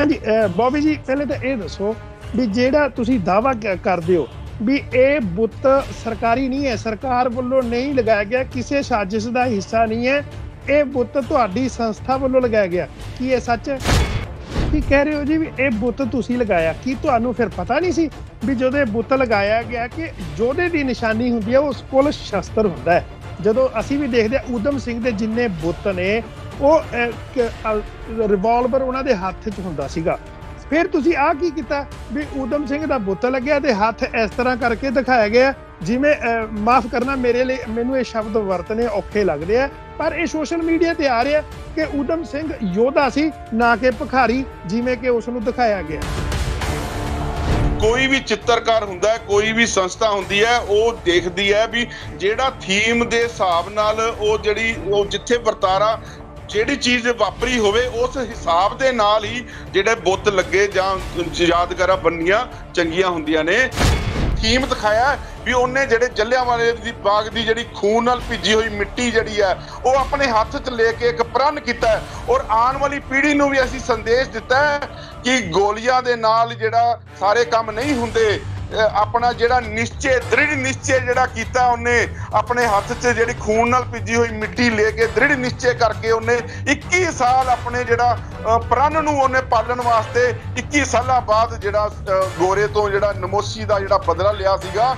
ਹਾਂਜੀ ਬੋਬੀ ਜੀ ਪਹਿਲੇ ਤਾਂ ਇਹ ਦੱਸੋ ਵੀ ਜਿਹੜਾ ਤੁਸੀਂ ਦਾਵਾ ਕਰਦੇ ਹੋ ਵੀ ਇਹ ਬੁੱਤ ਸਰਕਾਰੀ ਨਹੀਂ ਹੈ ਸਰਕਾਰ ਵੱਲੋਂ ਨਹੀਂ ਲਗਾਇਆ ਗਿਆ ਕਿਸੇ ਸਾਜ਼ਿਸ਼ ਦਾ ਹਿੱਸਾ ਨਹੀਂ ਹੈ ਇਹ ਬੁੱਤ ਤੁਹਾਡੀ ਸੰਸਥਾ ਵੱਲੋਂ ਲਗਾਇਆ ਗਿਆ ਕੀ ਇਹ ਸੱਚ ਹੈ ਕੀ ਕਹਿ ਰਹੇ ਹੋ ਜੀ ਵੀ ਇਹ ਬੁੱਤ ਤੁਸੀਂ ਲਗਾਇਆ ਕੀ ਤੁਹਾਨੂੰ ਫਿਰ ਪਤਾ ਨਹੀਂ ਸੀ ਵੀ ਜਦੋਂ ਇਹ ਬੁੱਤ ਲਗਾਇਆ ਗਿਆ ਕਿ ਜੋਧੇ ਦੀ ਨਿਸ਼ਾਨੀ ਹੁੰਦੀ ਹੈ ਉਸ ਕੋਲ ਸ਼ਸਤਰ ਹੁੰਦਾ ਹੈ ਜਦੋਂ ਅਸੀਂ ਵੀ ਦੇਖਦੇ ਆ ਉਦਮ ਸਿੰਘ ਦੇ ਜਿੰਨੇ ਬੁੱਤ ਨੇ ਉਹ ਰਿਵਾਲਵਰ ਉਹਨਾਂ ਦੇ ਹੱਥ 'ਚ ਹੁੰਦਾ ਸੀਗਾ ਫਿਰ ਤੁਸੀਂ ਆ ਕੀ ਕੀਤਾ ਵੀ ਉਦਮ ਸਿੰਘ ਦਾ ਬੁੱਤ ਲੱਗਿਆ ਤੇ ਹੱਥ ਇਸ ਤਰ੍ਹਾਂ ਕਰਕੇ ਦਿਖਾਇਆ ਗਿਆ ਜਿਵੇਂ ਮਾਫ ਕਰਨਾ ਮੇਰੇ ਲਈ ਮੈਨੂੰ ਇਹ ਸ਼ਬਦ ਵਰਤਨੇ ਔਖੇ ਲੱਗਦੇ ਆ ਪਰ ਇਹ ਸੋਸ਼ਲ ਮੀਡੀਆ ਤੇ ਆ ਰਿਹਾ ਕਿ ਉਦਮ ਸਿੰਘ ਯੋਧਾ ਸੀ ਨਾ ਕਿ ਭਿਖਾਰੀ ਜਿਵੇਂ ਕਿ ਉਸ ਨੂੰ ਦਿਖਾਇਆ ਗਿਆ ਕੋਈ ਵੀ ਚਿੱਤਰਕਾਰ ਹੁੰਦਾ ਹੈ ਕੋਈ ਵੀ ਸੰਸਥਾ ਹੁੰਦੀ ਹੈ ਉਹ ਦੇਖਦੀ ਹੈ ਵੀ ਜਿਹੜਾ ਥੀਮ ਦੇ ਹਿਸਾਬ ਨਾਲ ਉਹ ਜਿਹੜੀ ਉਹ ਜਿੱਥੇ ਵਰਤਾਰਾ ਜਿਹੜੀ ਚੀਜ਼ ਵਾਪਰੀ ਹੋਵੇ ਉਸ ਹਿਸਾਬ ਦੇ ਨਾਲ ਹੀ ਜਿਹੜੇ ਬੁੱਤ ਲੱਗੇ ਜਾਂ ਯਾਦਗਾਰਾਂ ਬੰਨੀਆਂ ਚੰਗੀਆਂ ਹੁੰਦੀਆਂ ਨੇ ਹਕੀਮ ਦਿਖਾਇਆ ਵੀ ਉਹਨੇ ਜਿਹੜੇ ਜੱਲਿਆਂਵਾਲੇ ਦੀ ਬਾਗ ਦੀ ਜਿਹੜੀ ਖੂਨ ਨਾਲ ਭਿੱਜੀ ਹੋਈ ਮਿੱਟੀ ਜਿਹੜੀ ਹੈ ਉਹ ਆਪਣੇ ਹੱਥ 'ਚ ਲੈ ਕੇ ਇੱਕ ਪ੍ਰਣ ਕੀਤਾ ਔਰ ਆਉਣ ਵਾਲੀ ਪੀੜ੍ਹੀ ਨੂੰ ਵੀ ਅਸੀਂ ਸੰਦੇਸ਼ ਦਿੱਤਾ ਕਿ ਗੋਲੀਆਂ ਦੇ ਨਾਲ ਜਿਹੜਾ ਸਾਰੇ ਕੰਮ ਨਹੀਂ ਹੁੰਦੇ ਆਪਣਾ ਜਿਹੜਾ ਨਿਸ਼ਚੇ ਦ੍ਰਿੜ ਨਿਸ਼ਚੇ ਜਿਹੜਾ ਕੀਤਾ ਉਹਨੇ ਆਪਣੇ ਹੱਥ 'ਚ ਜਿਹੜੀ ਖੂਨ ਨਾਲ ਭਿੱਜੀ ਹੋਈ ਮਿੱਟੀ ਲੈ ਕੇ ਦ੍ਰਿੜ ਨਿਸ਼ਚੇ ਕਰਕੇ ਉਹਨੇ 21 ਸਾਲ ਆਪਣੇ ਜਿਹੜਾ ਪ੍ਰਣ ਨੂੰ ਉਹਨੇ ਪਾਲਣ ਵਾਸਤੇ 21 ਸਾਲਾਂ ਬਾਅਦ ਜਿਹੜਾ ਗੋਰੇ ਤੋਂ ਜਿਹੜਾ ਨਮੋਸੀ ਦਾ ਜਿਹੜਾ ਬਦਲਾ ਲਿਆ ਸੀਗਾ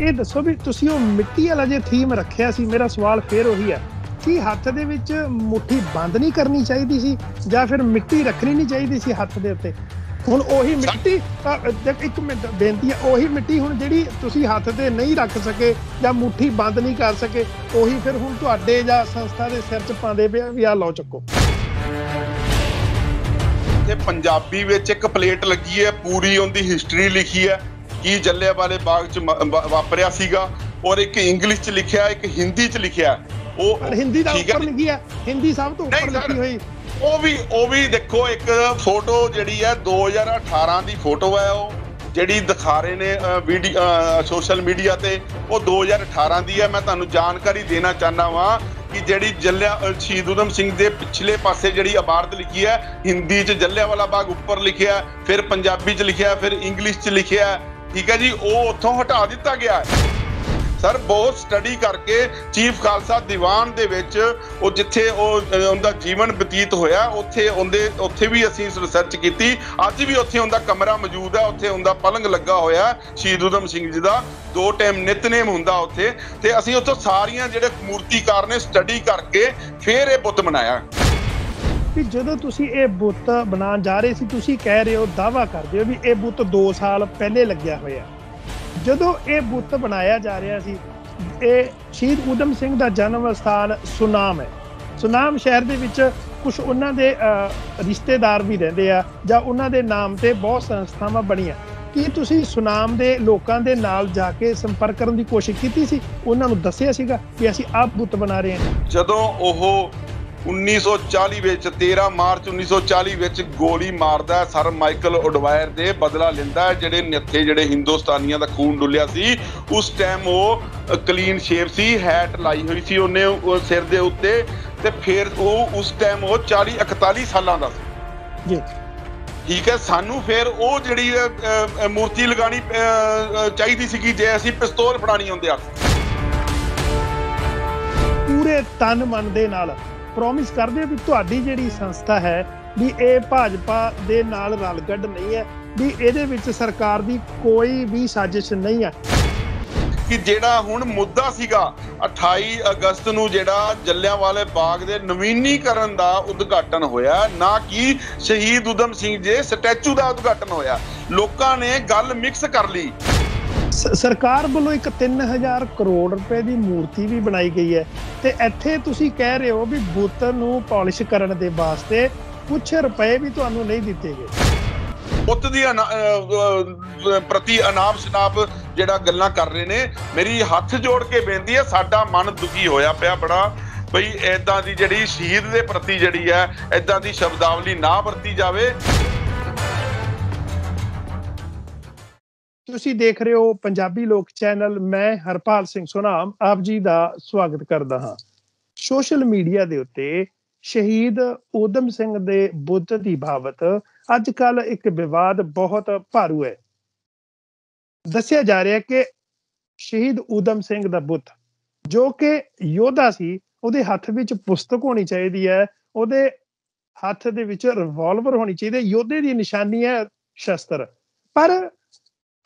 ਇਹ ਦੱਸੋ ਵੀ ਤੁਸੀਂ ਉਹ ਮਿੱਟੀ ਵਾਲਾ ਜੇ ਥੀਮ ਰੱਖਿਆ ਸੀ ਮੇਰਾ ਸਵਾਲ ਫੇਰ ਉਹੀ ਹੈ ਕੀ ਹੱਥ ਦੇ ਵਿੱਚ ਮੁਠੀ ਬੰਦ ਨਹੀਂ ਕਰਨੀ ਚਾਹੀਦੀ ਸੀ ਜਾਂ ਫਿਰ ਮਿੱਟੀ ਰੱਖਣੀ ਨਹੀਂ ਚਾਹੀਦੀ ਸੀ ਹੱਥ ਦੇ ਉੱਤੇ ਹੁਣ ਉਹੀ ਮਿੱਟੀ ਇੱਕ ਮਿੰਟ ਬੇਨਤੀ ਹੈ ਉਹੀ ਮਿੱਟੀ ਹੁਣ ਜਿਹੜੀ ਤੁਸੀਂ ਹੱਥ ਤੇ ਨਹੀਂ ਰੱਖ ਸਕੇ ਜਾਂ ਮੁਠੀ ਬੰਦ ਨਹੀਂ ਕਰ ਸਕੇ ਉਹੀ ਫਿਰ ਹੁਣ ਤੁਹਾਡੇ ਜਾਂ ਸੰਸਥਾ ਦੇ ਸਿਰ 'ਚ ਪਾਉਂਦੇ ਪਿਆ ਵੀ ਆ ਲਓ ਚੱਕੋ ਤੇ ਪੰਜਾਬੀ ਵਿੱਚ ਇੱਕ ਪਲੇਟ ਲੱਗੀ ਹੈ ਪੂਰੀ ਉਹਦੀ ਹਿਸਟਰੀ ਲਿਖੀ ਹੈ ਕੀ ਜੱਲੇ ਵਾਲੇ ਬਾਗ 'ਚ ਵਾਪਰਿਆ ਸੀਗਾ ਔਰ ਇੱਕ ਇੰਗਲਿਸ਼ 'ਚ ਲਿਖਿਆ ਇੱਕ ਹਿੰਦੀ 'ਚ ਲਿਖਿਆ ਉਹ ਹਿੰਦੀ ਦਾ ਉੱਪਰ ਲਿਖੀ ਹੈ ਹਿੰਦੀ ਸਭ ਤੋਂ ਉੱਪਰ ਲਿਖੀ ਹੋਈ ਉਹ ਵੀ ਉਹ ਵੀ ਦੇਖੋ ਇੱਕ ਫੋਟੋ ਜਿਹੜੀ ਹੈ 2018 ਦੀ ਫੋਟੋ ਹੈ ਉਹ ਜਿਹੜੀ ਦਿਖਾ ਰਹੇ ਨੇ ਵੀਡੀਓ ਸੋਸ਼ਲ ਮੀਡੀਆ ਤੇ ਉਹ 2018 ਦੀ ਹੈ ਮੈਂ ਤੁਹਾਨੂੰ ਜਾਣਕਾਰੀ ਦੇਣਾ ਚਾਹਨਾ ਵਾਂ ਕਿ ਜਿਹੜੀ ਜੱਲਿਆ ਸ਼ਹੀਦ ਉਦਮ ਸਿੰਘ ਦੇ ਪਿਛਲੇ ਪਾਸੇ ਜਿਹੜੀ ਇਬਾਰਤ ਲਿਖੀ ਹੈ ਹਿੰਦੀ 'ਚ ਜੱਲਿਆ ਵਾਲਾ ਬਾਗ ਉੱਪਰ ਲਿਖਿਆ ਫਿਰ ਪੰਜਾਬੀ 'ਚ ਲਿਖਿਆ ਫਿਰ ਇੰਗਲਿਸ਼ 'ਚ ਲਿਖਿਆ ਠੀਕ ਹੈ ਜੀ ਉਹ ਉੱਥੋਂ ਹਟਾ ਦਿੱਤਾ ਗਿਆ ਹੈ ਸਰ ਬਹੁਤ ਸਟੱਡੀ ਕਰਕੇ ਚੀਫ ਖਾਲਸਾ ਦੀਵਾਨ ਦੇ ਵਿੱਚ ਉਹ ਜਿੱਥੇ ਉਹ ਉਹਦਾ ਜੀਵਨ ਬਤੀਤ ਹੋਇਆ ਉੱਥੇ ਉਹਦੇ ਉੱਥੇ ਵੀ ਅਸੀਂ ਰਿਸਰਚ ਕੀਤੀ ਅੱਜ ਵੀ ਉੱਥੇ ਉਹਦਾ ਕਮਰਾ ਮੌਜੂਦ ਹੈ ਉੱਥੇ ਉਹਦਾ ਪਲੰਗ ਲੱਗਾ ਹੋਇਆ ਸ਼ਹੀਦ ਉਦਮ ਸਿੰਘ ਜੀ ਦਾ ਦੋ ਟਾਈਮ ਨਿਤਨੇਮ ਹੁੰਦਾ ਉੱਥੇ ਤੇ ਅਸੀਂ ਉੱਥੋਂ ਸਾਰੀਆਂ ਜਿਹੜੇ ਮੂਰਤੀਕਾਰ ਨੇ ਸਟੱਡੀ ਕਰਕੇ ਫੇਰ ਇਹ ਬੁੱਤ ਬਣਾਇਆ ਕਿ ਜਦੋਂ ਤੁਸੀਂ ਇਹ ਬੁੱਤ ਬਣਾਉਣ ਜਾ ਰਹੇ ਸੀ ਤੁਸੀਂ ਕਹਿ ਰਹੇ ਹੋ ਦਾਵਾ ਕਰਦੇ ਹੋ ਵੀ ਇਹ ਬੁੱਤ 2 ਸਾਲ ਪਹਿਲੇ ਲੱਗਿਆ ਹੋਇਆ ਜਦੋਂ ਇਹ ਬੁੱਤ ਬਣਾਇਆ ਜਾ ਰਿਹਾ ਸੀ ਇਹ ਸ਼ਹੀਦ ਉਦਮ ਸਿੰਘ ਦਾ ਜਨਮ ਸਥਾਨ ਸੁਨਾਮ ਹੈ ਸੁਨਾਮ ਸ਼ਹਿਰ ਦੇ ਵਿੱਚ ਕੁਝ ਉਹਨਾਂ ਦੇ ਰਿਸ਼ਤੇਦਾਰ ਵੀ ਰਹਿੰਦੇ ਆ ਜਾਂ ਉਹਨਾਂ ਦੇ ਨਾਮ ਤੇ ਬਹੁਤ ਸੰਸਥਾਵਾਂ ਬਣੀਆਂ ਕੀ ਤੁਸੀਂ ਸੁਨਾਮ ਦੇ ਲੋਕਾਂ ਦੇ ਨਾਲ ਜਾ ਕੇ ਸੰਪਰਕ ਕਰਨ ਦੀ ਕੋਸ਼ਿਸ਼ ਕੀਤੀ ਸੀ ਉਹਨਾਂ ਨੂੰ ਦੱਸਿਆ ਸੀਗਾ ਕਿ ਅਸੀਂ ਆਪ ਬੁੱਤ ਬਣਾ ਰਹੇ ਹਾਂ ਜਦੋਂ ਉਹ 1940 ਵਿੱਚ 13 ਮਾਰਚ 1940 ਵਿੱਚ ਗੋਲੀ ਮਾਰਦਾ ਸਰ ਮਾਈਕਲ ਉਡਵਾਇਰ ਦੇ ਬਦਲਾ ਲੈਂਦਾ ਜਿਹੜੇ ਨਿੱਥੇ ਜਿਹੜੇ ਹਿੰਦੁਸਤਾਨੀਆਂ ਦਾ ਖੂਨ ਡੁੱਲਿਆ ਸੀ ਉਸ ਟਾਈਮ ਉਹ ਕਲੀਨ ਸ਼ੇਪ ਸੀ ਹੈਟ ਲਾਈ ਹੋਈ ਸੀ ਉਹਨੇ ਸਿਰ ਦੇ ਉੱਤੇ ਤੇ ਫਿਰ ਉਹ ਉਸ ਟਾਈਮ ਉਹ 40 41 ਸਾਲਾਂ ਦਾ ਸੀ ਜੀ ਠੀਕ ਹੈ ਸਾਨੂੰ ਫਿਰ ਉਹ ਜਿਹੜੀ ਮੂਰਤੀ ਲਗਾਣੀ ਚਾਹੀਦੀ ਸੀਗੀ ਜੇ ਅਸੀਂ ਪਿਸਤੌਲ ਫੜਾਣੀ ਹੁੰਦੇ ਆ ਪੂਰੇ ਤਨ ਮਨ ਦੇ ਨਾਲ ਪ੍ਰੋਮਿਸ ਕਰਦੇ ਹੋ ਕਿ ਤੁਹਾਡੀ ਜਿਹੜੀ ਸੰਸਥਾ ਹੈ ਵੀ ਇਹ ਭਾਜਪਾ ਦੇ ਨਾਲ ਰਲਗੱਡ ਨਹੀਂ ਹੈ ਵੀ ਇਹਦੇ ਵਿੱਚ ਸਰਕਾਰ ਦੀ ਕੋਈ ਵੀ ਸਾਜ਼ਿਸ਼ ਨਹੀਂ ਹੈ ਕਿ ਜਿਹੜਾ ਹੁਣ ਮੁੱਦਾ ਸੀਗਾ 28 ਅਗਸਤ ਨੂੰ ਜਿਹੜਾ ਜੱਲਿਆਂਵਾਲੇ ਬਾਗ ਦੇ ਨਵੀਨੀਕਰਨ ਦਾ ਉਦਘਾਟਨ ਹੋਇਆ ਨਾ ਕਿ ਸ਼ਹੀਦ ਉਦਮ ਸਿੰਘ ਜੀ ਸਟੈਚੂ ਦਾ ਉਦਘਾਟਨ ਹੋਇਆ ਲੋਕਾਂ ਨੇ ਗੱਲ ਮਿਕਸ ਕਰ ਲਈ ਸਰਕਾਰ ਵੱਲੋਂ ਇੱਕ 3000 ਕਰੋੜ ਰੁਪਏ ਦੀ ਮੂਰਤੀ ਵੀ ਬਣਾਈ ਗਈ ਹੈ ਤੇ ਇੱਥੇ ਤੁਸੀਂ ਕਹਿ ਰਹੇ ਹੋ ਵੀ ਬੁੱਤ ਨੂੰ ਪਾਲਿਸ਼ ਕਰਨ ਦੇ ਵਾਸਤੇ ਕੁਝ ਰੁਪਏ ਵੀ ਤੁਹਾਨੂੰ ਨਹੀਂ ਦਿੱਤੇ ਗਏ ਬੁੱਤ ਦੀ ਪ੍ਰਤੀ ਅਨਾਮ ਸ਼ਨਾਪ ਜਿਹੜਾ ਗੱਲਾਂ ਕਰ ਰਹੇ ਨੇ ਮੇਰੀ ਹੱਥ ਜੋੜ ਕੇ ਬੇਨਤੀ ਹੈ ਸਾਡਾ ਮਨ ਦੁਖੀ ਹੋਇਆ ਪਿਆ ਬੜਾ ਭਈ ਐਦਾਂ ਦੀ ਜਿਹੜੀ ਸ਼ਹੀਦ ਦੇ ਪ੍ਰਤੀ ਜਿਹੜੀ ਹੈ ਐਦਾਂ ਦੀ ਸ਼ਬਦਾਵਲੀ ਨਾ ਵਰਤੀ ਜਾਵੇ ਤੁਸੀਂ ਦੇਖ ਰਹੇ ਹੋ ਪੰਜਾਬੀ ਲੋਕ ਚੈਨਲ ਮੈਂ ਹਰਪਾਲ ਸਿੰਘ ਸੁਨਾਮ ਆਪ ਜੀ ਦਾ ਸਵਾਗਤ ਕਰਦਾ ਹਾਂ ਸੋਸ਼ਲ ਮੀਡੀਆ ਦੇ ਉੱਤੇ ਸ਼ਹੀਦ ਉਦਮ ਸਿੰਘ ਦੇ ਬੁੱਧ ਦੀ ਭਾਵਤ ਅੱਜ ਕੱਲ ਇੱਕ ਵਿਵਾਦ ਬਹੁਤ ਭਾਰੂ ਹੈ ਦੱਸਿਆ ਜਾ ਰਿਹਾ ਕਿ ਸ਼ਹੀਦ ਉਦਮ ਸਿੰਘ ਦਾ ਬੁੱਤ ਜੋ ਕਿ ਯੋਧਾ ਸੀ ਉਹਦੇ ਹੱਥ ਵਿੱਚ ਪੁਸਤਕ ਹੋਣੀ ਚਾਹੀਦੀ ਹੈ ਉਹਦੇ ਹੱਥ ਦੇ ਵਿੱਚ ਰਿਵਾਲਵਰ ਹੋਣੀ ਚਾਹੀਦੀ ਹੈ ਯੋਧੇ ਦੀ ਨਿਸ਼ਾਨੀ ਹੈ ਸ਼ਸਤਰ ਪਰ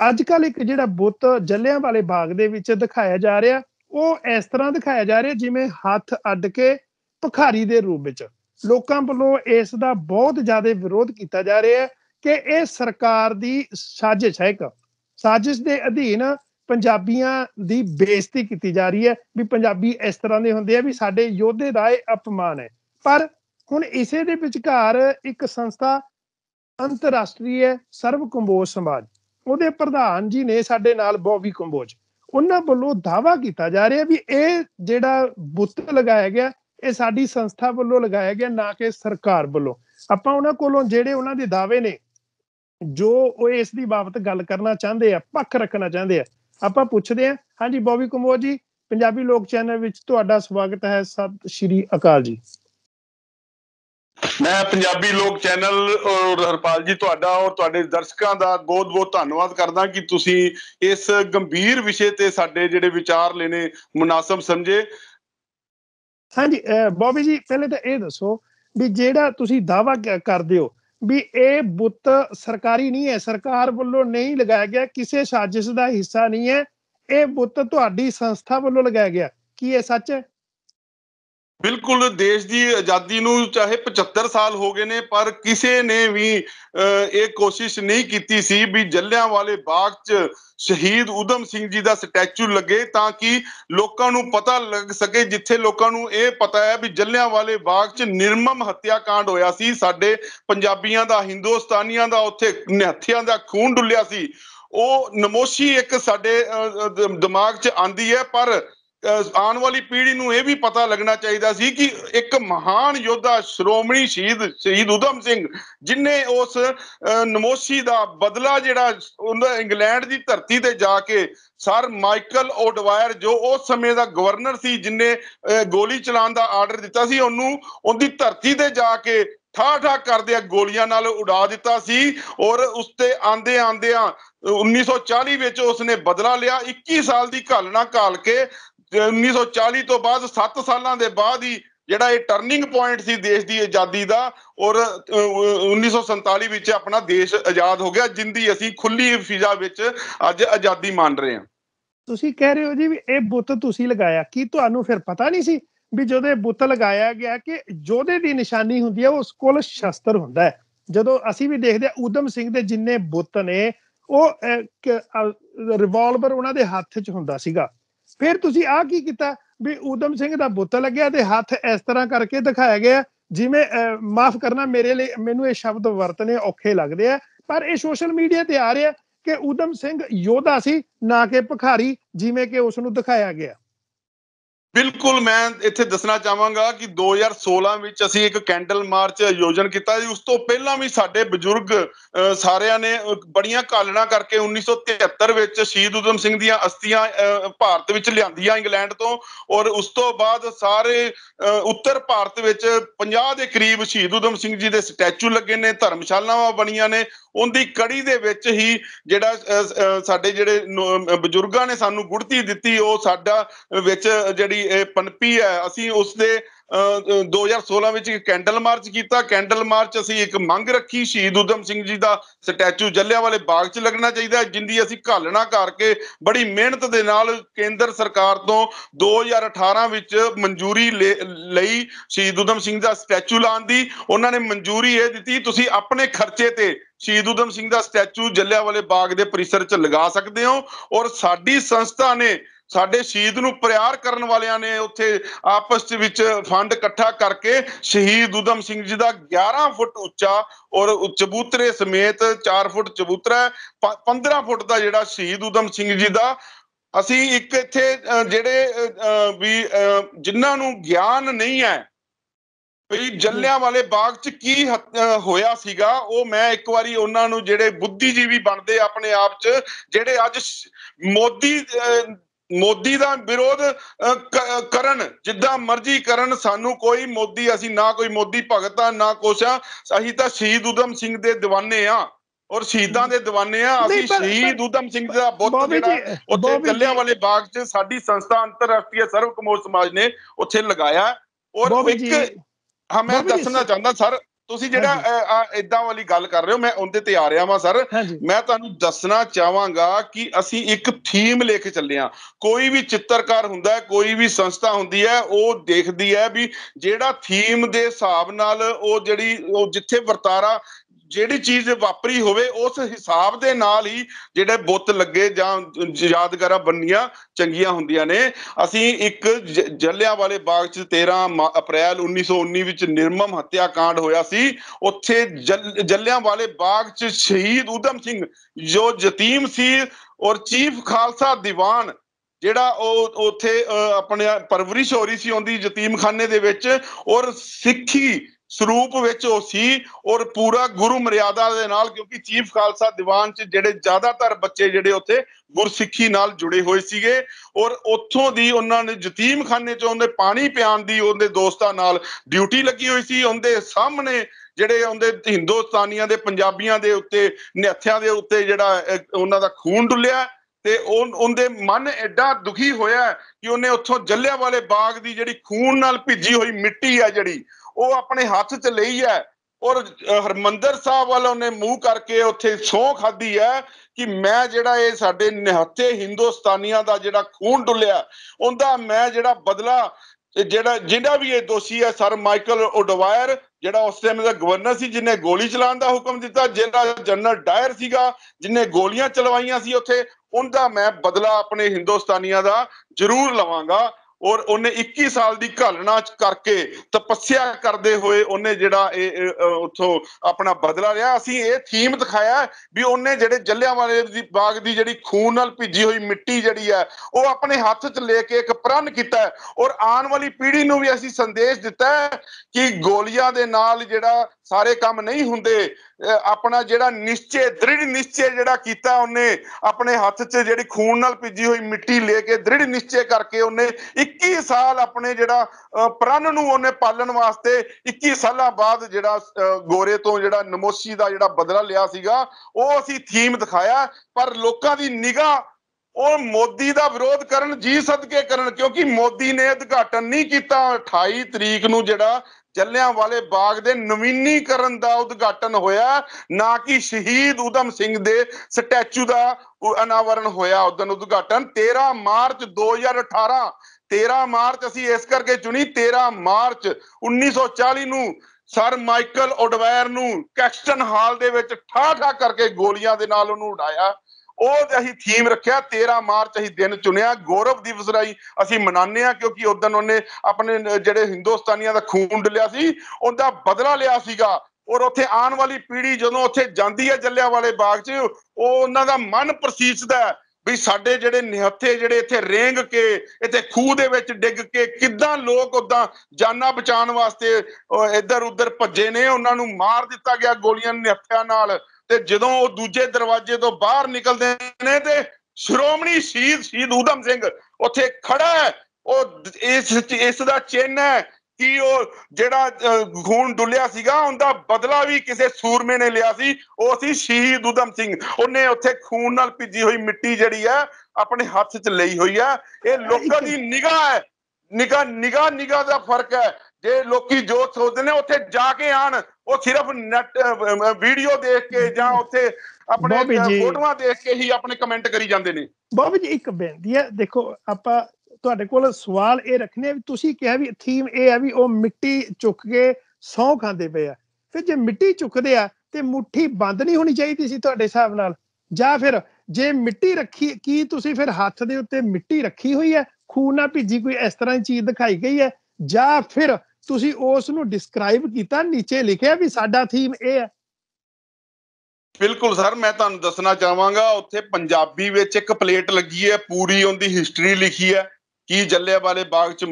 ਅੱਜ ਕੱਲ ਇੱਕ ਜਿਹੜਾ ਬੁੱਤ ਜੱਲਿਆਂ ਵਾਲੇ ਬਾਗ ਦੇ ਵਿੱਚ ਦਿਖਾਇਆ ਜਾ ਰਿਹਾ ਉਹ ਇਸ ਤਰ੍ਹਾਂ ਦਿਖਾਇਆ ਜਾ ਰਿਹਾ ਜਿਵੇਂ ਹੱਥ ਅੱਡ ਕੇ ਭਖਾਰੀ ਦੇ ਰੂਪ ਵਿੱਚ ਲੋਕਾਂ ਵੱਲੋਂ ਇਸ ਦਾ ਬਹੁਤ ਜ਼ਿਆਦਾ ਵਿਰੋਧ ਕੀਤਾ ਜਾ ਰਿਹਾ ਹੈ ਕਿ ਇਹ ਸਰਕਾਰ ਦੀ ਸਾਜ਼ਿਸ਼ ਹੈ ਇੱਕ ਸਾਜ਼ਿਸ਼ ਦੇ ਅਧੀਨ ਪੰਜਾਬੀਆਂ ਦੀ ਬੇਇੱਜ਼ਤੀ ਕੀਤੀ ਜਾ ਰਹੀ ਹੈ ਵੀ ਪੰਜਾਬੀ ਇਸ ਤਰ੍ਹਾਂ ਦੇ ਹੁੰਦੇ ਆ ਵੀ ਸਾਡੇ ਯੋਧੇ ਦਾ ਇਹ ਅਪਮਾਨ ਹੈ ਪਰ ਹੁਣ ਇਸੇ ਦੇ ਵਿਚਕਾਰ ਇੱਕ ਸੰਸਥਾ ਅੰਤਰਰਾਸ਼ਟਰੀ ਹੈ ਸਰਵ ਸਮਾਜ ਉਹਦੇ ਪ੍ਰਧਾਨ ਜੀ ਨੇ ਸਾਡੇ ਨਾਲ ਬੌਬੀ ਕੰਬੋਜ ਉਹਨਾਂ ਵੱਲੋਂ ਦਾਵਾ ਕੀਤਾ ਜਾ ਰਿਹਾ ਵੀ ਇਹ ਜਿਹੜਾ ਬੁੱਤ ਲਗਾਇਆ ਗਿਆ ਇਹ ਸਾਡੀ ਸੰਸਥਾ ਵੱਲੋਂ ਲਗਾਇਆ ਗਿਆ ਨਾ ਕਿ ਸਰਕਾਰ ਵੱਲੋਂ ਆਪਾਂ ਉਹਨਾਂ ਕੋਲੋਂ ਜਿਹੜੇ ਉਹਨਾਂ ਦੇ ਦਾਅਵੇ ਨੇ ਜੋ ਉਹ ਇਸ ਦੀ ਬਾਬਤ ਗੱਲ ਕਰਨਾ ਚਾਹੁੰਦੇ ਆ ਪੱਖ ਰੱਖਣਾ ਚਾਹੁੰਦੇ ਆ ਆਪਾਂ ਪੁੱਛਦੇ ਆ ਹਾਂਜੀ ਬੌਬੀ ਕੰਬੋਜ ਜੀ ਪੰਜਾਬੀ ਲੋਕ ਚੈਨਲ ਵਿੱਚ ਤੁਹਾਡਾ ਸਵਾਗਤ ਹੈ ਸਤਿ ਸ਼੍ਰੀ ਅਕਾਲ ਜੀ ਮੈਂ ਪੰਜਾਬੀ ਲੋਕ ਚੈਨਲ ਹਰਪਾਲ ਜੀ ਤੁਹਾਡਾ ਔਰ ਤੁਹਾਡੇ ਦਰਸ਼ਕਾਂ ਦਾ ਬਹੁਤ-ਬਹੁਤ ਧੰਨਵਾਦ ਕਰਦਾ ਕਿ ਤੁਸੀਂ ਇਸ ਗੰਭੀਰ ਵਿਸ਼ੇ ਤੇ ਸਾਡੇ ਜਿਹੜੇ ਵਿਚਾਰ ਲੈਣੇ ਮੁਨਾਸਬ ਸਮਝੇ ਹਾਂਜੀ ਬੋਬੀ ਜੀ ਪਹਿਲੇ ਤਾਂ ਇਹ ਦੱਸੋ ਵੀ ਜਿਹੜਾ ਤੁਸੀਂ ਦਾਵਾ ਕਰਦੇ ਹੋ ਵੀ ਇਹ ਬੁੱਤ ਸਰਕਾਰੀ ਨਹੀਂ ਹੈ ਸਰਕਾਰ ਵੱਲੋਂ ਨਹੀਂ ਲਗਾਇਆ ਗਿਆ ਕਿਸੇ ਸਾਜ਼ਿਸ਼ ਦਾ ਹਿੱਸਾ ਨਹੀਂ ਹੈ ਇਹ ਬੁੱਤ ਤੁਹਾਡੀ ਸੰਸਥਾ ਵੱਲੋਂ ਲਗਾਇਆ ਗਿਆ ਕੀ ਇਹ ਸੱਚ ਹੈ ਬਿਲਕੁਲ ਦੇਸ਼ ਦੀ ਆਜ਼ਾਦੀ ਨੂੰ ਚਾਹੇ 75 ਸਾਲ ਹੋ ਗਏ ਨੇ ਪਰ ਕਿਸੇ ਨੇ ਵੀ ਇਹ ਕੋਸ਼ਿਸ਼ ਨਹੀਂ ਕੀਤੀ ਸੀ ਵੀ ਜੱਲਿਆਂ ਵਾਲੇ ਬਾਗ 'ਚ ਸ਼ਹੀਦ ਉਦਮ ਸਿੰਘ ਜੀ ਦਾ ਸਟੈਚੂ ਲੱਗੇ ਤਾਂ ਕਿ ਲੋਕਾਂ ਨੂੰ ਪਤਾ ਲੱਗ ਸਕੇ ਜਿੱਥੇ ਲੋਕਾਂ ਨੂੰ ਇਹ ਪਤਾ ਹੈ ਵੀ ਜੱਲਿਆਂ ਵਾਲੇ ਬਾਗ 'ਚ ਨਿਰਮਮ ਹੱਤਿਆਕਾਂਡ ਹੋਇਆ ਸੀ ਸਾਡੇ ਪੰਜਾਬੀਆਂ ਦਾ ਹਿੰਦੁਸਤਾਨੀਆਂ ਦਾ ਉੱਥੇ ਨਿਹੱਥਿਆਂ ਦਾ ਖੂਨ ਡੁੱਲਿਆ ਸੀ ਉਹ ਨਮੋਸ਼ੀ ਇੱਕ ਸਾਡੇ ਦਿਮਾਗ 'ਚ ਆਂਦੀ ਹੈ ਪਰ ਆਉਣ ਵਾਲੀ ਪੀੜ੍ਹੀ ਨੂੰ ਇਹ ਵੀ ਪਤਾ ਲੱਗਣਾ ਚਾਹੀਦਾ ਸੀ ਕਿ ਇੱਕ ਮਹਾਨ ਯੋਧਾ ਸ਼੍ਰੋਮਣੀ ਸ਼ਹੀਦ ਸ਼ਹੀਦ ਉਦਮ ਸਿੰਘ ਜਿਨਨੇ ਉਸ ਨਮੋਸ਼ੀ ਦਾ ਬਦਲਾ ਜਿਹੜਾ ਉਹਨਾਂ ਇੰਗਲੈਂਡ ਦੀ ਧਰਤੀ ਤੇ ਜਾ ਕੇ ਸਰ ਮਾਈਕਲ ਓਡਵਾਇਰ ਜੋ ਉਸ ਸਮੇਂ ਦਾ ਗਵਰਨਰ ਸੀ ਜਿਨਨੇ ਗੋਲੀ ਚਲਾਉਣ ਦਾ ਆਰਡਰ ਦਿੱਤਾ ਸੀ ਉਹਨੂੰ ਉਹਦੀ ਧਰਤੀ ਤੇ ਜਾ ਕੇ ਠਾ ਠਾ ਕਰਦੇ ਆ ਗੋਲੀਆਂ ਨਾਲ ਉਡਾ ਦਿੱਤਾ ਸੀ ਔਰ ਉਸਤੇ ਆਂਦੇ ਆਂਦਿਆਂ 1940 ਵਿੱਚ ਉਸਨੇ ਬਦਲਾ ਲਿਆ 21 ਸਾਲ ਦੀ ਘਾਲਣਾ ਘਾਲ ਕੇ 1940 ਤੋਂ ਬਾਅਦ 7 ਸਾਲਾਂ ਦੇ ਬਾਅਦ ਹੀ ਜਿਹੜਾ ਇਹ ਟਰਨਿੰਗ ਪੁਆਇੰਟ ਸੀ ਦੇਸ਼ ਦੀ ਆਜ਼ਾਦੀ ਦਾ ਔਰ 1947 ਵਿੱਚ ਆਪਣਾ ਦੇਸ਼ ਆਜ਼ਾਦ ਹੋ ਗਿਆ ਜਿੰਦੀ ਅਸੀਂ ਖੁੱਲੀ ਫਿਜ਼ਾ ਵਿੱਚ ਅੱਜ ਆਜ਼ਾਦੀ ਮੰਨ ਰਹੇ ਹਾਂ ਤੁਸੀਂ ਕਹਿ ਰਹੇ ਹੋ ਜੀ ਵੀ ਇਹ ਬੁੱਤ ਤੁਸੀਂ ਲਗਾਇਆ ਕੀ ਤੁਹਾਨੂੰ ਫਿਰ ਪਤਾ ਨਹੀਂ ਸੀ ਵੀ ਜਦੋਂ ਇਹ ਬੁੱਤ ਲਗਾਇਆ ਗਿਆ ਕਿ ਜੋਧੇ ਦੀ ਨਿਸ਼ਾਨੀ ਹੁੰਦੀ ਹੈ ਉਸ ਕੋਲ ਸ਼ਸਤਰ ਹੁੰਦਾ ਹੈ ਜਦੋਂ ਅਸੀਂ ਵੀ ਦੇਖਦੇ ਆ ਉਦਮ ਸਿੰਘ ਦੇ ਜਿੰਨੇ ਬੁੱਤ ਨੇ ਉਹ ਰਿਵਾਲਵਰ ਉਹਨਾਂ ਦੇ ਹੱਥ 'ਚ ਹੁੰਦਾ ਸੀਗਾ ਫਿਰ ਤੁਸੀਂ ਆ ਕੀ ਕੀਤਾ ਵੀ ਉਦਮ ਸਿੰਘ ਦਾ ਬੁੱਤ ਲੱਗਿਆ ਤੇ ਹੱਥ ਇਸ ਤਰ੍ਹਾਂ ਕਰਕੇ ਦਿਖਾਇਆ ਗਿਆ ਜਿਵੇਂ ਮਾਫ ਕਰਨਾ ਮੇਰੇ ਲਈ ਮੈਨੂੰ ਇਹ ਸ਼ਬਦ ਵਰਤਨੇ ਔਖੇ ਲੱਗਦੇ ਆ ਪਰ ਇਹ ਸੋਸ਼ਲ ਮੀਡੀਆ ਤੇ ਆ ਰਿਹਾ ਕਿ ਉਦਮ ਸਿੰਘ ਯੋਧਾ ਸੀ ਨਾ ਕਿ ਭਖਾਰੀ ਜਿਵੇਂ ਕਿ ਉਸ ਨੂੰ ਦਿਖਾਇਆ ਗਿਆ ਬਿਲਕੁਲ ਮੈਂ ਇੱਥੇ ਦੱਸਣਾ ਚਾਹਾਂਗਾ ਕਿ 2016 ਵਿੱਚ ਅਸੀਂ ਇੱਕ ਕੈਂਡਲ ਮਾਰਚ ਆਯੋਜਨ ਕੀਤਾ ਜੀ ਉਸ ਤੋਂ ਪਹਿਲਾਂ ਵੀ ਸਾਡੇ ਬਜ਼ੁਰਗ ਸਾਰਿਆਂ ਨੇ ਬੜੀਆਂ ਕਾਲਣਾ ਕਰਕੇ 1973 ਵਿੱਚ ਸ਼ਹੀਦ ਉਦਮ ਸਿੰਘ ਦੀਆਂ ਅਸਥੀਆਂ ਭਾਰਤ ਵਿੱਚ ਲਿਆਂਦੀਆਂ ਇੰਗਲੈਂਡ ਤੋਂ ਔਰ ਉਸ ਤੋਂ ਬਾਅਦ ਸਾਰੇ ਉੱਤਰ ਭਾਰਤ ਵਿੱਚ 50 ਦੇ ਕਰੀਬ ਸ਼ਹੀਦ ਉਦਮ ਸਿੰਘ ਜੀ ਦੇ ਸਟੈਚੂ ਲੱਗੇ ਨੇ ਧਰਮਸ਼ਾਲਾਵਾਂ ਬਣੀਆਂ ਨੇ ਉਹਦੀ ਕੜੀ ਦੇ ਵਿੱਚ ਹੀ ਜਿਹੜਾ ਸਾਡੇ ਜਿਹੜੇ ਬਜ਼ੁਰਗਾਂ ਨੇ ਸਾਨੂੰ ਗੁੜਤੀ ਦਿੱਤੀ ਉਹ ਸਾਡਾ ਵਿੱਚ ਜਿਹੜੀ ਪਨਪੀ ਹੈ ਅਸੀਂ ਉਸ ਦੇ 2016 ਵਿੱਚ ਕੈਂਡਲ ਮਾਰਚ ਕੀਤਾ ਕੈਂਡਲ ਮਾਰਚ ਅਸੀਂ ਇੱਕ ਮੰਗ ਰੱਖੀ ਸ਼ਹੀਦ ਉਦਮ ਸਿੰਘ ਜੀ ਦਾ ਸਟੈਚੂ ਵਾਲੇ ਬਾਗ 'ਚ ਲੱਗਣਾ ਚਾਹੀਦਾ ਜਿੰਦੀ ਅਸੀਂ ਘਾਲਣਾ ਕਰਕੇ ਬੜੀ ਮਿਹਨਤ ਦੇ ਨਾਲ ਕੇਂਦਰ ਸਰਕਾਰ ਤੋਂ 2018 ਵਿੱਚ ਮਨਜ਼ੂਰੀ ਲਈ ਸ਼ਹੀਦ ਉਦਮ ਸਿੰਘ ਦਾ ਸਟੈਚੂ ਲਾਉਣ ਦੀ ਉਹਨਾਂ ਨੇ ਮਨਜ਼ੂਰੀ ਇਹ ਦਿੱਤੀ ਤੁਸੀਂ ਆਪਣੇ ਖਰਚੇ ਤੇ ਸ਼ਹੀਦ ਉਦਮ ਸਿੰਘ ਦਾ ਸਟੈਚੂ ਜੱਲਿਆਂਵਾਲੇ ਬਾਗ ਦੇ ਪਰਿਸਰ 'ਚ ਲਗਾ ਸਕਦੇ ਹੋ ਔਰ ਸਾਡੀ ਸੰਸਥਾ ਨੇ ਸਾਡੇ ਸ਼ਹੀਦ ਨੂੰ ਪਿਆਰ ਕਰਨ ਵਾਲਿਆਂ ਨੇ ਉੱਥੇ ਆਪਸ ਵਿੱਚ ਫੰਡ ਇਕੱਠਾ ਕਰਕੇ ਸ਼ਹੀਦ ਉਦਮ ਸਿੰਘ ਜੀ ਦਾ 11 ਫੁੱਟ ਉੱਚਾ ਔਰ ਚਬੂਤਰੇ ਸਮੇਤ 4 ਫੁੱਟ ਚਬੂਤਰਾ 15 ਫੁੱਟ ਦਾ ਜਿਹੜਾ ਸ਼ਹੀਦ ਉਦਮ ਸਿੰਘ ਜੀ ਦਾ ਅਸੀਂ ਇੱਕ ਇੱਥੇ ਜਿਹੜੇ ਵੀ ਜਿਨ੍ਹਾਂ ਨੂੰ ਗਿਆਨ ਨਹੀਂ ਹੈ ਵੀ ਜੱਲਿਆਂ ਵਾਲੇ ਬਾਗ 'ਚ ਕੀ ਹੋਇਆ ਸੀਗਾ ਉਹ ਮੈਂ ਇੱਕ ਵਾਰੀ ਉਹਨਾਂ ਨੂੰ ਜਿਹੜੇ ਬੁੱਧੀਜੀਵੀ ਬਣਦੇ ਆਪਣੇ ਆਪ 'ਚ ਜਿਹੜੇ ਅੱਜ ਮੋਦੀ ਮੋਦੀ ਦਾ ਵਿਰੋਧ ਕਰਨ ਜਿੱਦਾਂ ਮਰਜ਼ੀ ਕਰਨ ਸਾਨੂੰ ਕੋਈ ਮੋਦੀ ਅਸੀਂ ਨਾ ਕੋਈ ਮੋਦੀ ਭਗਤਾ ਨਾ ਆ ਅਸੀਂ ਤਾਂ ਸ਼ਹੀਦ ਉਦਮ ਸਿੰਘ ਦੇ دیਵਾਨੇ ਆ ਔਰ ਸ਼ਹੀਦਾਂ ਦੇ دیਵਾਨੇ ਆ ਅਸੀਂ ਸ਼ਹੀਦ ਉਦਮ ਸਿੰਘ ਦਾ ਬੁੱਤ ਜਿਹੜਾ ਉੱਥੇ ਕੱਲਿਆਂ ਵਾਲੇ ਬਾਗ 'ਚ ਸਾਡੀ ਸੰਸਥਾ ਅੰਤਰਰਾਸ਼ਟਰੀ ਸਰਵਕਮੋਰ ਸਮਾਜ ਨੇ ਉੱਥੇ ਲਗਾਇਆ ਔਰ ਇੱਕ ਹਾਂ ਮੈਂ ਦੱਸਣਾ ਚਾਹੁੰਦਾ ਸਰ ਤੁਸੀਂ ਜਿਹੜਾ ਇਦਾਂ ਵਾਲੀ ਗੱਲ ਕਰ ਰਹੇ ਹੋ ਮੈਂ ਉਹਦੇ ਤੇ ਆ ਰਿਹਾ ਵਾਂ ਸਰ ਮੈਂ ਤੁਹਾਨੂੰ ਦੱਸਣਾ ਚਾਹਾਂਗਾ ਕਿ ਅਸੀਂ ਇੱਕ ਥੀਮ ਲੈ ਕੇ ਚੱਲੇ ਆ ਕੋਈ ਵੀ ਚਿੱਤਰਕਾਰ ਹੁੰਦਾ ਹੈ ਕੋਈ ਵੀ ਸੰਸਥਾ ਹੁੰਦੀ ਹੈ ਉਹ ਦੇਖਦੀ ਹੈ ਵੀ ਜਿਹੜਾ ਥੀਮ ਦੇ ਹਿਸਾਬ ਨਾਲ ਉਹ ਜਿਹੜੀ ਉਹ ਜਿੱਥੇ ਵਰਤਾਰਾ ਜਿਹੜੀ ਚੀਜ਼ ਵਾਪਰੀ ਹੋਵੇ ਉਸ ਹਿਸਾਬ ਦੇ ਨਾਲ ਹੀ ਜਿਹੜੇ ਬੁੱਤ ਲੱਗੇ ਜਾਂ ਯਾਦਗਾਰਾਂ ਬੰਨੀਆਂ ਚੰਗੀਆਂ ਹੁੰਦੀਆਂ ਨੇ ਅਸੀਂ ਇੱਕ ਜੱਲਿਆਂ ਵਾਲੇ ਬਾਗ 'ਚ 13 ਅਪ੍ਰੈਲ 1919 ਵਿੱਚ ਨਿਰਮਮ ਹੱਤਿਆ ਕਾਂਡ ਹੋਇਆ ਸੀ ਉੱਥੇ ਜੱਲਿਆਂ ਵਾਲੇ ਬਾਗ 'ਚ ਸ਼ਹੀਦ ਉਦਮ ਸਿੰਘ ਜੋ ਯਤੀਮ ਸੀ ਔਰ ਚੀਫ ਖਾਲਸਾ ਦੀਵਾਨ ਜਿਹੜਾ ਉਹ ਉਥੇ ਆਪਣੇ ਪਰਵਰਿਸ਼ ਹੋ ਰਹੀ ਸੀ ਉਹਦੀ ਯਤੀਮਖਾਨੇ ਦੇ ਵਿੱਚ ਔਰ ਸਿੱਖੀ ਸਰੂਪ ਵਿੱਚ ਉਹ ਸੀ ਔਰ ਪੂਰਾ ਗੁਰੂ ਮਰਿਆਦਾ ਦੇ ਨਾਲ ਕਿਉਂਕਿ ਚੀਫ ਖਾਲਸਾ ਦੀਵਾਨ 'ਚ ਜਿਹੜੇ ਜ਼ਿਆਦਾਤਰ ਬੱਚੇ ਜਿਹੜੇ ਉੱਥੇ ਗੁਰਸਿੱਖੀ ਨਾਲ ਜੁੜੇ ਹੋਏ ਸੀਗੇ ਔਰ ਉੱਥੋਂ ਦੀ ਉਹਨਾਂ ਨੇ ਯਤੀਮਖਾਨੇ 'ਚ ਦੇ ਪਾਣੀ ਪਿਆਣ ਦੀ ਉਹਦੇ ਦੋਸਤਾਂ ਨਾਲ ਡਿਊਟੀ ਲੱਗੀ ਹੋਈ ਸੀ ਉਹਦੇ ਸਾਹਮਣੇ ਜਿਹੜੇ ਉਹਦੇ ਹਿੰਦੁਸਤਾਨੀਆਂ ਦੇ ਪੰਜਾਬੀਆਂ ਦੇ ਉੱਤੇ ਨਿਹੱਥਿਆਂ ਦੇ ਉੱਤੇ ਜਿਹੜਾ ਉਹਨਾਂ ਦਾ ਖੂਨ ਡੁੱਲਿਆ ਤੇ ਉਹਦੇ ਮਨ ਐਡਾ ਦੁਖੀ ਹੋਇਆ ਕਿ ਉਹਨੇ ਉੱਥੋਂ ਜੱਲਿਆਂ ਵਾਲੇ ਬਾਗ ਦੀ ਜਿਹੜੀ ਖੂਨ ਨਾਲ ਭਿੱਜੀ ਹੋਈ ਮਿੱਟੀ ਆ ਜਿਹੜੀ ਉਹ ਆਪਣੇ ਹੱਥ 'ਚ ਲਈ ਹੈ ਔਰ ਹਰਮੰਦਰ ਸਾਹਿਬ ਵਾਲੋਂ ਨੇ ਮੂੰਹ ਕਰਕੇ ਉੱਥੇ ਸੌਂ ਖਾਦੀ ਹੈ ਕਿ ਮੈਂ ਜਿਹੜਾ ਇਹ ਸਾਡੇ ਨਿਹੱਥੇ ਹਿੰਦੁਸਤਾਨੀਆਂ ਦਾ ਜਿਹੜਾ ਖੂਨ ਡੁੱਲਿਆ ਉਹਦਾ ਮੈਂ ਜਿਹੜਾ ਬਦਲਾ ਜਿਹੜਾ ਜਿਹੜਾ ਵੀ ਇਹ ਦੋਸ਼ੀ ਹੈ ਸਰ ਮਾਈਕਲ ਓਡਵਾਇਰ ਜਿਹੜਾ ਉਸ ਟਾਈਮ ਦਾ ਗਵਰਨਰ ਸੀ ਜਿਨੇ ਗੋਲੀ ਚਲਾਉਣ ਦਾ ਹੁਕਮ ਦਿੱਤਾ ਜਿਹੜਾ ਜਨਰਲ ਡਾਇਰ ਸੀਗਾ ਜਿਨੇ ਗੋਲੀਆਂ ਚਲਵਾਈਆਂ ਸੀ ਉੱਥੇ ਉਹਦਾ ਮੈਂ ਬਦਲਾ ਆਪਣੇ ਹਿੰਦੁਸਤਾਨੀਆਂ ਦਾ ਜ਼ਰੂਰ ਲਵਾਂਗਾ ਔਰ ਉਹਨੇ 21 ਸਾਲ ਦੀ ਘਾਲਣਾ ਕਰਕੇ ਤਪੱਸਿਆ ਕਰਦੇ ਹੋਏ ਉਹਨੇ ਜਿਹੜਾ ਇਹ ਉਥੋਂ ਆਪਣਾ ਬਦਲਾ ਲਿਆ ਅਸੀਂ ਇਹ ਥੀਮ ਦਿਖਾਇਆ ਵੀ ਉਹਨੇ ਜਿਹੜੇ ਜੱਲਿਆਂਵਾਲੇ ਦੀ ਬਾਗ ਦੀ ਜਿਹੜੀ ਖੂਨ ਨਾਲ ਭਿੱਜੀ ਹੋਈ ਮਿੱਟੀ ਜਿਹੜੀ ਹੈ ਉਹ ਆਪਣੇ ਹੱਥ 'ਚ ਲੈ ਕੇ ਇੱਕ ਪ੍ਰਣ ਕੀਤਾ ਔਰ ਆਉਣ ਵਾਲੀ ਪੀੜ੍ਹੀ ਨੂੰ ਵੀ ਅਸੀਂ ਸੰਦੇਸ਼ ਦਿੱਤਾ ਕਿ ਗੋਲੀਆਂ ਦੇ ਨਾਲ ਜਿਹੜਾ ਸਾਰੇ ਕੰਮ ਨਹੀਂ ਹੁੰਦੇ ਆਪਣਾ ਜਿਹੜਾ ਨਿਸ਼ਚੇ ਦ੍ਰਿੜ ਨਿਸ਼ਚੇ ਜਿਹੜਾ ਕੀਤਾ ਉਹਨੇ ਆਪਣੇ ਹੱਥ 'ਚ ਜਿਹੜੀ ਖੂਨ ਨਾਲ ਭਿੱਜੀ ਹੋਈ ਮਿੱਟੀ ਲੈ ਕੇ ਦ੍ਰਿੜ ਨਿਸ਼ਚੇ ਕਰਕੇ ਉਹਨੇ 21 ਸਾਲ ਆਪਣੇ ਜਿਹੜਾ ਪ੍ਰਣ ਨੂੰ ਉਹਨੇ ਪਾਲਣ ਵਾਸਤੇ 21 ਸਾਲਾਂ ਬਾਅਦ ਜਿਹੜਾ ਗੋਰੇ ਤੋਂ ਜਿਹੜਾ ਨਮੋਸ਼ੀ ਦਾ ਜਿਹੜਾ ਬਦਲਾ ਲਿਆ ਸੀਗਾ ਉਹ ਅਸੀਂ ਥੀਮ ਦਿਖਾਇਆ ਪਰ ਲੋਕਾਂ ਦੀ ਨਿਗਾਹ ਉਹ ਮੋਦੀ ਦਾ ਵਿਰੋਧ ਕਰਨ ਜੀ ਸਦਕੇ ਕਰਨ ਕਿਉਂਕਿ ਮੋਦੀ ਨੇ ਉਦਘਾਟਨ ਨਹੀਂ ਕੀਤਾ 28 ਤਰੀਕ ਨੂੰ ਜਿਹੜਾ ਜੱਲਿਆਂ ਵਾਲੇ ਬਾਗ ਦੇ ਨਵੀਨੀਕਰਨ ਦਾ ਉਦਘਾਟਨ ਹੋਇਆ ਨਾ ਕਿ ਸ਼ਹੀਦ ਉਦਮ ਸਿੰਘ ਦੇ ਸਟੈਚੂ ਦਾ ਅਨਾਵਰਣ ਹੋਇਆ ਉਦਨ ਉਦਘਾਟਨ 13 ਮਾਰਚ 2018 13 ਮਾਰਚ ਅਸੀਂ ਇਸ ਕਰਕੇ ਚੁਣੀ 13 ਮਾਰਚ 1940 ਨੂੰ ਸਰ ਮਾਈਕਲ ਓਡਵੈਰ ਨੂੰ ਕੈਕਸਟਨ ਹਾਲ ਦੇ ਵਿੱਚ ਠਾਠਾ ਕਰਕੇ ਗੋਲੀਆਂ ਦੇ ਨਾਲ ਉਹਨੂੰ ਉਡਾਇਆ ਉਹ ਅਸੀਂ ਥੀਮ ਰੱਖਿਆ 13 ਮਾਰਚ ਅਸੀਂ ਦਿਨ ਚੁਣਿਆ ਗੌਰਵ ਦਿਵਸ ਰਾਈ ਅਸੀਂ ਮਨਾਉਂਦੇ ਆ ਕਿਉਂਕਿ ਉਸ ਦਿਨ ਉਹਨੇ ਆਪਣੇ ਜਿਹੜੇ ਹਿੰਦੁਸਤਾਨੀਆਂ ਦਾ ਖੂਨ ਡਲਿਆ ਸੀ ਉਹਦਾ ਬਦਲਾ ਲਿਆ ਸੀਗਾ ਔਰ ਉੱਥੇ ਆਉਣ ਵਾਲੀ ਪੀੜ੍ਹੀ ਜਦੋਂ ਉੱਥੇ ਜਾਂਦੀ ਹੈ ਜੱਲਿਆ ਵਾਲੇ ਬਾਗ 'ਚ ਉਹ ਉਹਨਾਂ ਦਾ ਮਨ ਪ੍ਰਸੀਸਦਾ ਵੀ ਸਾਡੇ ਜਿਹੜੇ ਨਿਹੱਥੇ ਜਿਹੜੇ ਇੱਥੇ ਰੇਂਗ ਕੇ ਇੱਥੇ ਖੂਹ ਦੇ ਵਿੱਚ ਡਿੱਗ ਕੇ ਕਿੱਦਾਂ ਲੋਕ ਉਦਾਂ ਜਾਨਾਂ ਬਚਾਉਣ ਵਾਸਤੇ ਇੱਧਰ ਉੱਧਰ ਭੱਜੇ ਨੇ ਉਹਨਾਂ ਨੂੰ ਮਾਰ ਦਿੱਤਾ ਗਿਆ ਗੋਲੀਆਂ ਨਿਹੱਥਿਆਂ ਨਾਲ ਤੇ ਜਦੋਂ ਉਹ ਦੂਜੇ ਦਰਵਾਜ਼ੇ ਤੋਂ ਬਾਹਰ ਨਿਕਲਦੇ ਨੇ ਤੇ ਸ਼੍ਰੋਮਣੀ ਸ਼ਹੀਦ ਸ਼ਹੀਦ ਉਦਮ ਸਿੰਘ ਉੱਥੇ ਖੜਾ ਹੈ ਉਹ ਇਸ ਇਸ ਦਾ ਚਿੰਨ ਹੈ ਕਿ ਉਹ ਜਿਹੜਾ ਖੂਨ ਡੁੱਲਿਆ ਸੀਗਾ ਉਹਦਾ ਬਦਲਾ ਵੀ ਕਿਸੇ ਸੂਰਮੇ ਨੇ ਲਿਆ ਸੀ ਉਹ ਸੀ ਸ਼ਹੀਦ ਉਦਮ ਸਿੰਘ ਉਹਨੇ ਉੱਥੇ ਖੂਨ ਨਾਲ ਭਿੱਜੀ ਹੋਈ ਮਿੱਟੀ ਜਿਹੜੀ ਹੈ ਆਪਣੇ ਹੱਥ 'ਚ ਲਈ ਹੋਈ ਹੈ ਇਹ ਲੋਕਾਂ ਦੀ ਨਿਗਾਹ ਹੈ ਨਿਗਾ ਨਿਗਾ ਨਿਗਾ ਦਾ ਫਰਕ ਹੈ ਜੇ ਲੋਕੀ ਜੋ ਸੋਚਦੇ ਨੇ ਉੱਥੇ ਜਾ ਕੇ ਆਣ ਉਹ ਸਿਰਫ ਨੈਟ ਵੀਡੀਓ ਦੇਖ ਕੇ ਜਾਂ ਉੱਥੇ ਆਪਣੇ ਫੋਟੋਆਂ ਦੇਖ ਕੇ ਹੀ ਆਪਣੇ ਕਮੈਂਟ ਕਰੀ ਜਾਂਦੇ ਨੇ ਬਾਬੂ ਜੀ ਇੱਕ ਬੇਨਤੀ ਹੈ ਦੇਖੋ ਆਪਾਂ ਤੁਹਾਡੇ ਕੋਲ ਸਵਾਲ ਇਹ ਰੱਖਨੇ ਵੀ ਤੁਸੀਂ ਕਿਹਾ ਵੀ ਥੀਮ ਇਹ ਹੈ ਵੀ ਉਹ ਮਿੱਟੀ ਚੁੱਕ ਕੇ ਸੌਂ ਖਾਂਦੇ ਪਏ ਆ ਫਿਰ ਜੇ ਮਿੱਟੀ ਚੁੱਕਦੇ ਆ ਤੇ ਮੁਠੀ ਬੰਦ ਨਹੀਂ ਹੋਣੀ ਚਾਹੀਦੀ ਸੀ ਤੁਹਾਡੇ ਹਿਸਾਬ ਨਾਲ ਜਾਂ ਫਿਰ ਜੇ ਮਿੱਟੀ ਰੱਖੀ ਕੀ ਤੁਸੀਂ ਫਿਰ ਹੱਥ ਦੇ ਉੱਤੇ ਮਿੱਟੀ ਰੱਖੀ ਹੋਈ ਹੈ ਖੂਨ ਨਾਲ ਭਿੱਜੀ ਕੋਈ ਇਸ ਤਰ੍ਹਾਂ ਦੀ ਚੀਜ਼ ਦਿਖਾਈ ਗਈ ਹੈ ਜਾਂ ਫਿਰ ਤੁਸੀਂ ਉਸ ਨੂੰ ਡਿਸਕ੍ਰਾਈਬ ਕੀਤਾ ਨੀਚੇ ਲਿਖਿਆ ਵੀ ਸਾਡਾ ਥੀਮ ਇਹ ਹੈ ਬਿਲਕੁਲ ਸਰ ਮੈਂ ਤੁਹਾਨੂੰ ਦੱਸਣਾ ਚਾਹਾਂਗਾ ਉੱਥੇ ਪੰਜਾਬੀ ਵਿੱਚ ਇੱਕ ਪਲੇਟ ਲੱਗੀ ਹੈ ਪੂਰੀ ਉਹਦੀ ਹਿਸਟਰੀ ਲਿਖੀ ਹੈ ਕੀ ਜੱਲਿਆਂਵਾਲੇ ਬਾਗ ਚ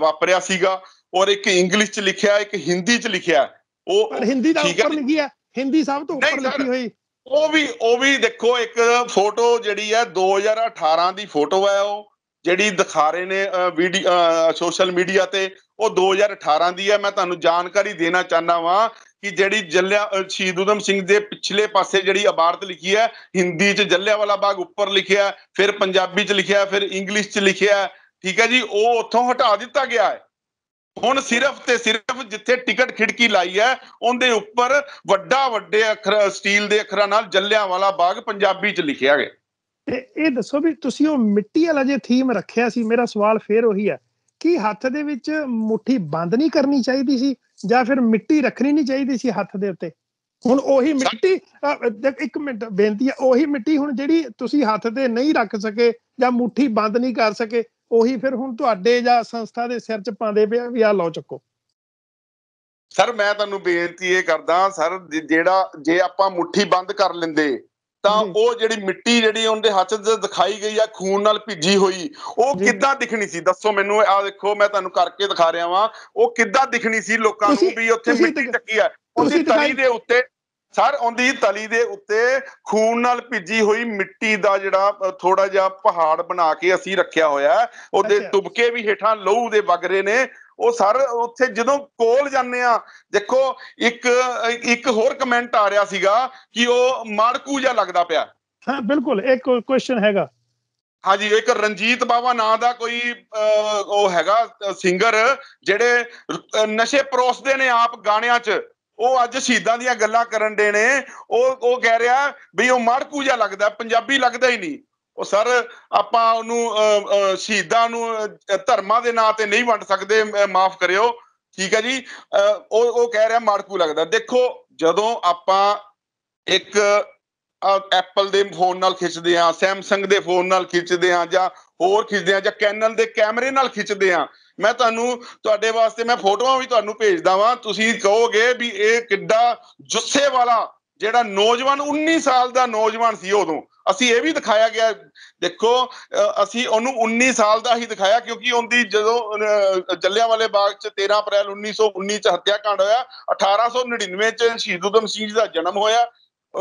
ਵਾਪਰਿਆ ਸੀਗਾ ਔਰ ਇੱਕ ਇੰਗਲਿਸ਼ ਚ ਲਿਖਿਆ ਇੱਕ ਹਿੰਦੀ ਚ ਲਿਖਿਆ ਉਹ ਹਿੰਦੀ ਦਾ ਉੱਪਰ ਲਿਖੀ ਹੈ ਹਿੰਦੀ ਸਭ ਤੋਂ ਉੱਪਰ ਲਿਖੀ ਹੋਈ ਉਹ ਵੀ ਉਹ ਵੀ ਦੇਖੋ ਇੱਕ ਫੋਟੋ ਜਿਹੜੀ ਹੈ 2018 ਦੀ ਫੋਟੋ ਹੈ ਉਹ ਜਿਹੜੀ ਦਿਖਾ ਰਹੇ ਨੇ ਵੀਡੀਓ ਸੋਸ਼ਲ ਮੀਡੀਆ ਤੇ ਉਹ 2018 ਦੀ ਹੈ ਮੈਂ ਤੁਹਾਨੂੰ ਜਾਣਕਾਰੀ ਦੇਣਾ ਚਾਹਨਾ ਵਾਂ ਕਿ ਜਿਹੜੀ ਜੱਲਿਆ ਸ਼ਹੀਦ ਉਦਮ ਸਿੰਘ ਦੇ ਪਿਛਲੇ ਪਾਸੇ ਜਿਹੜੀ ਅਬਾਰਤ ਲਿਖੀ ਹੈ ਹਿੰਦੀ 'ਚ ਜੱਲਿਆ ਵਾਲਾ ਬਾਗ ਉੱਪਰ ਲਿਖਿਆ ਫਿਰ ਪੰਜਾਬੀ 'ਚ ਲਿਖਿਆ ਫਿਰ ਇੰਗਲਿਸ਼ 'ਚ ਲਿਖਿਆ ਠੀਕ ਹੈ ਜੀ ਉਹ ਉੱਥੋਂ ਹਟਾ ਦਿੱਤਾ ਗਿਆ ਹੈ ਹੁਣ ਸਿਰਫ ਤੇ ਸਿਰਫ ਜਿੱਥੇ ਟਿਕਟ ਖਿੜਕੀ ਲਾਈ ਹੈ ਉਹਦੇ ਉੱਪਰ ਵੱਡਾ ਵੱਡੇ ਅੱਖਰ ਸਟੀਲ ਦੇ ਅੱਖਰਾਂ ਨਾਲ ਵਾਲਾ ਬਾਗ ਪੰਜਾਬੀ 'ਚ ਲਿਖਿਆ ਗਿਆ ਤੇ ਇਹ ਦੱਸੋ ਵੀ ਤੁਸੀਂ ਉਹ ਮਿੱਟੀ ਵਾਲਾ ਜੇ ਥੀਮ ਰੱਖਿਆ ਸੀ ਮੇਰਾ ਸਵਾਲ ਫੇਰ ਉਹੀ ਹੈ ਕਿ ਹੱਥ ਦੇ ਵਿੱਚ ਮੁਠੀ ਬੰਦ ਨਹੀਂ ਕਰਨੀ ਚਾਹੀਦੀ ਸੀ ਜਾਂ ਫਿਰ ਮਿੱਟੀ ਰੱਖਣੀ ਨਹੀਂ ਚਾਹੀਦੀ ਸੀ ਹੱਥ ਦੇ ਉੱਤੇ ਹੁਣ ਉਹੀ ਮਿੱਟੀ ਇੱਕ ਮਿੰਟ ਬੇਨਤੀ ਹੈ ਉਹੀ ਮਿੱਟੀ ਹੁਣ ਜਿਹੜੀ ਤੁਸੀਂ ਹੱਥ ਤੇ ਨਹੀਂ ਰੱਖ ਸਕੇ ਜਾਂ ਮੁਠੀ ਬੰਦ ਨਹੀਂ ਕਰ ਸਕੇ ਉਹੀ ਫਿਰ ਹੁਣ ਤੁਹਾਡੇ ਜਾਂ ਸੰਸਥਾ ਦੇ ਸਿਰ 'ਚ ਪਾਉਂਦੇ ਪਿਆ ਵੀ ਆ ਲਓ ਚੱਕੋ ਸਰ ਮੈਂ ਤੁਹਾਨੂੰ ਬੇਨਤੀ ਇਹ ਕਰਦਾ ਸਰ ਜਿਹੜਾ ਜੇ ਆਪਾਂ ਮੁਠੀ ਬੰਦ ਕਰ ਲੈਂਦੇ ਤਾਂ ਉਹ ਜਿਹੜੀ ਮਿੱਟੀ ਜਿਹੜੀ ਉਹਦੇ ਹੱਥ ਤੇ ਦਿਖਾਈ ਗਈ ਆ ਖੂਨ ਨਾਲ ਭਿੱਜੀ ਹੋਈ ਉਹ ਕਿੱਦਾਂ ਦਿਖਣੀ ਸੀ ਦੱਸੋ ਮੈਨੂੰ ਆ ਦੇਖੋ ਮੈਂ ਤੁਹਾਨੂੰ ਕਰਕੇ ਦਿਖਾ ਰਿਹਾ ਵਾਂ ਉਹ ਕਿੱਦਾਂ ਦਿਖਣੀ ਸੀ ਲੋਕਾਂ ਨੂੰ ਵੀ ਉੱਥੇ ਮਿੱਟੀ ਟੱਕੀ ਆ ਉਹਦੀ ਤਲੀ ਦੇ ਉੱਤੇ ਸਰ ਉਹਦੀ ਤਲੀ ਦੇ ਉੱਤੇ ਖੂਨ ਨਾਲ ਭਿੱਜੀ ਹੋਈ ਮਿੱਟੀ ਦਾ ਜਿਹੜਾ ਥੋੜਾ ਜਿਹਾ ਪਹਾੜ ਬਣਾ ਕੇ ਅਸੀਂ ਰੱਖਿਆ ਹੋਇਆ ਉਹਦੇ ਤੁਬਕੇ ਵੀ ਹੇਠਾਂ ਲਹੂ ਦੇ ਵਗ ਰਹੇ ਨੇ ਉਹ ਸਰ ਉੱਥੇ ਜਦੋਂ ਕੋਲ ਜਾਂਦੇ ਆ ਦੇਖੋ ਇੱਕ ਇੱਕ ਹੋਰ ਕਮੈਂਟ ਆ ਰਿਹਾ ਸੀਗਾ ਕਿ ਉਹ ਮਾੜਕੂ ਜਿਹਾ ਲੱਗਦਾ ਪਿਆ ਹਾਂ ਬਿਲਕੁਲ ਇੱਕ ਕੁਐਸਚਨ ਹੈਗਾ ਹਾਂਜੀ ਇੱਕ ਰਣਜੀਤ ਬਾਵਾ ਨਾਂ ਦਾ ਕੋਈ ਉਹ ਹੈਗਾ ਸਿੰਗਰ ਜਿਹੜੇ ਨਸ਼ੇ ਪਰੋਸਦੇ ਨੇ ਆਪ ਗਾਣਿਆਂ 'ਚ ਉਹ ਅੱਜ ਸ਼ਹੀਦਾਂ ਦੀਆਂ ਗੱਲਾਂ ਕਰਨ ਦੇ ਨੇ ਉਹ ਉਹ ਕਹਿ ਰਿਹਾ ਵੀ ਉਹ ਮੜਕੂ ਜਿਹਾ ਲੱਗਦਾ ਪੰਜਾਬੀ ਲੱਗਦਾ ਹੀ ਨਹੀਂ ਉਹ ਸਰ ਆਪਾਂ ਉਹਨੂੰ ਸ਼ਹੀਦਾਂ ਨੂੰ ਧਰਮਾਂ ਦੇ ਨਾਂ ਤੇ ਨਹੀਂ ਵੰਡ ਸਕਦੇ ਮਾਫ ਕਰਿਓ ਠੀਕ ਹੈ ਜੀ ਉਹ ਉਹ ਕਹਿ ਰਿਹਾ ਮੜਕੂ ਲੱਗਦਾ ਦੇਖੋ ਜਦੋਂ ਆਪਾਂ ਇੱਕ ਐਪਲ ਦੇ ਫੋਨ ਨਾਲ ਖਿੱਚਦੇ ਆ ਸੈਮਸੰਗ ਦੇ ਫੋਨ ਨਾਲ ਖਿੱਚਦੇ ਆ ਜਾਂ ਹੋਰ ਖਿੱਚਦੇ ਆ ਜਾਂ ਕੈਨਨ ਦੇ ਕੈਮਰੇ ਨਾਲ ਖਿੱਚਦੇ ਆ ਮੈਂ ਤੁਹਾਨੂੰ ਤੁਹਾਡੇ ਵਾਸਤੇ ਮੈਂ ਫੋਟੋਆਂ ਵੀ ਤੁਹਾਨੂੰ ਭੇਜਦਾ ਵਾਂ ਤੁਸੀਂ ਕਹੋਗੇ ਵੀ ਇਹ ਕਿੱਡਾ ਜੁੱਸੇ ਵਾਲਾ ਜਿਹੜਾ ਨੌਜਵਾਨ 19 ਸਾਲ ਦਾ ਨੌਜਵਾਨ ਸੀ ਉਦੋਂ ਅਸੀਂ ਇਹ ਵੀ ਦਿਖਾਇਆ ਗਿਆ ਦੇਖੋ ਅਸੀਂ ਉਹਨੂੰ 19 ਸਾਲ ਦਾ ਹੀ ਦਿਖਾਇਆ ਕਿਉਂਕਿ ਉਹਦੀ ਜਦੋਂ ਜੱਲਿਆਂ ਵਾਲੇ ਬਾਗ 'ਚ 13 ਅਪ੍ਰੈਲ 1919 'ਚ ਹੱਤਿਆਕਾਂਡ ਹੋਇਆ 1899 'ਚ ਸ਼ਹੀਦ ਉਦਮ ਸਿੰਘ ਜੀ ਦਾ ਜਨਮ ਹੋਇਆ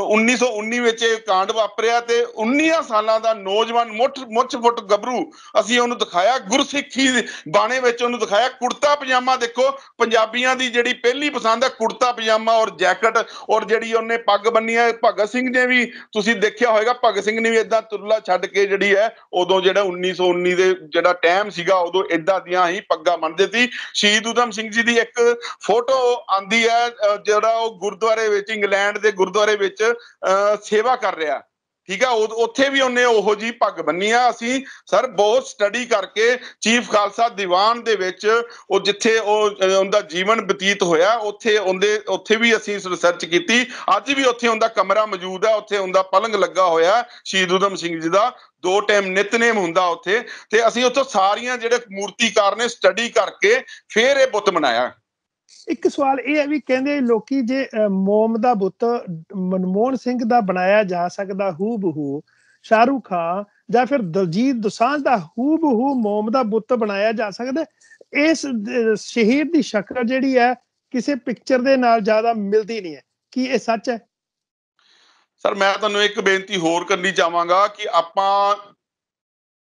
1919 ਵਿੱਚ ਇਹ ਕਾਂਡ ਵਾਪਰਿਆ ਤੇ 19 ਸਾਲਾਂ ਦਾ ਨੌਜਵਾਨ ਮੁੱਠ ਮੁੱਠ ਫੁੱਟ ਗੱਭਰੂ ਅਸੀਂ ਉਹਨੂੰ ਦਿਖਾਇਆ ਗੁਰਸਿੱਖੀ ਬਾਣੇ ਵਿੱਚ ਉਹਨੂੰ ਦਿਖਾਇਆ ਕੁੜਤਾ ਪਜਾਮਾ ਦੇਖੋ ਪੰਜਾਬੀਆਂ ਦੀ ਜਿਹੜੀ ਪਹਿਲੀ ਪਸੰਦ ਹੈ ਕੁੜਤਾ ਪਜਾਮਾ ਔਰ ਜੈਕਟ ਔਰ ਜਿਹੜੀ ਉਹਨੇ ਪੱਗ ਬੰਨੀ ਹੈ ਭਗਤ ਸਿੰਘ ਨੇ ਵੀ ਤੁਸੀਂ ਦੇਖਿਆ ਹੋਵੇਗਾ ਭਗਤ ਸਿੰਘ ਨੇ ਵੀ ਇਦਾਂ ਤੁਰਲਾ ਛੱਡ ਕੇ ਜਿਹੜੀ ਹੈ ਉਦੋਂ ਜਿਹੜਾ 1919 ਦੇ ਜਿਹੜਾ ਟਾਈਮ ਸੀਗਾ ਉਦੋਂ ਇਦਾਂ ਦੀਆਂ ਹੀ ਪੱਗਾਂ ਬੰਨਦੇ ਸੀ ਸ਼ਹੀਦ ਉਦਮ ਸਿੰਘ ਜੀ ਦੀ ਇੱਕ ਫੋਟੋ ਆਂਦੀ ਹੈ ਜਿਹੜਾ ਉਹ ਗੁਰਦੁਆਰੇ ਵਿੱਚ ਇੰਗਲੈਂਡ ਦੇ ਗੁਰਦੁਆਰੇ ਵਿੱਚ ਸੇਵਾ ਕਰ ਰਿਹਾ ਠੀਕ ਆ ਉੱਥੇ ਵੀ ਉਹਨੇ ਉਹੋ ਜੀ ਪੱਗ ਬੰਨੀ ਆ ਅਸੀਂ ਸਰ ਬਹੁਤ ਸਟੱਡੀ ਕਰਕੇ ਚੀਫ ਖਾਲਸਾ ਦੀਵਾਨ ਦੇ ਵਿੱਚ ਉਹ ਜਿੱਥੇ ਉਹ ਉਹਦਾ ਜੀਵਨ ਬਤੀਤ ਹੋਇਆ ਉੱਥੇ ਉਹਦੇ ਉੱਥੇ ਵੀ ਅਸੀਂ ਰਿਸਰਚ ਕੀਤੀ ਅੱਜ ਵੀ ਉੱਥੇ ਉਹਦਾ ਕਮਰਾ ਮੌਜੂਦ ਹੈ ਉੱਥੇ ਉਹਦਾ ਪਲੰਗ ਲੱਗਾ ਹੋਇਆ ਸ਼ਹੀਦ ਉਦਮ ਸਿੰਘ ਜੀ ਦਾ ਦੋ ਟਾਈਮ ਨਿਤਨੇਮ ਹੁੰਦਾ ਉੱਥੇ ਤੇ ਅਸੀਂ ਉੱਥੋਂ ਸਾਰੀਆਂ ਜਿਹੜੇ ਮੂਰਤੀਕਾਰ ਨੇ ਸਟੱਡੀ ਕਰਕੇ ਫੇਰ ਇਹ ਬੁੱਤ ਬਣਾਇਆ ਇੱਕ ਸਵਾਲ ਇਹ ਹੈ ਵੀ ਕਹਿੰਦੇ ਲੋਕੀ ਜੇ ਮੋਮ ਦਾ ਬੁੱਤ ਮਨਮੋਹਨ ਸਿੰਘ ਦਾ ਬਣਾਇਆ ਜਾ ਸਕਦਾ ਹੂ ਬਹੂ ਸ਼ਾਹਰੂਖ ਖਾਨ ਜਾਂ ਫਿਰ ਦਲਜੀਤ ਦੋਸਾਂਝ ਦਾ ਹੂ ਬਹੂ ਮੋਮ ਦਾ ਬੁੱਤ ਬਣਾਇਆ ਜਾ ਸਕਦਾ ਇਸ ਸ਼ਹੀਦ ਦੀ ਸ਼ਕਲ ਜਿਹੜੀ ਹੈ ਕਿਸੇ ਪਿਕਚਰ ਦੇ ਨਾਲ ਜ਼ਿਆਦਾ ਮਿਲਦੀ ਨਹੀਂ ਹੈ ਕੀ ਇਹ ਸੱਚ ਹੈ ਸਰ ਮੈਂ ਤੁਹਾਨੂੰ ਇੱਕ ਬੇਨਤੀ ਹੋਰ ਕਰਨੀ ਚਾਹਾਂਗਾ ਕਿ ਆਪਾਂ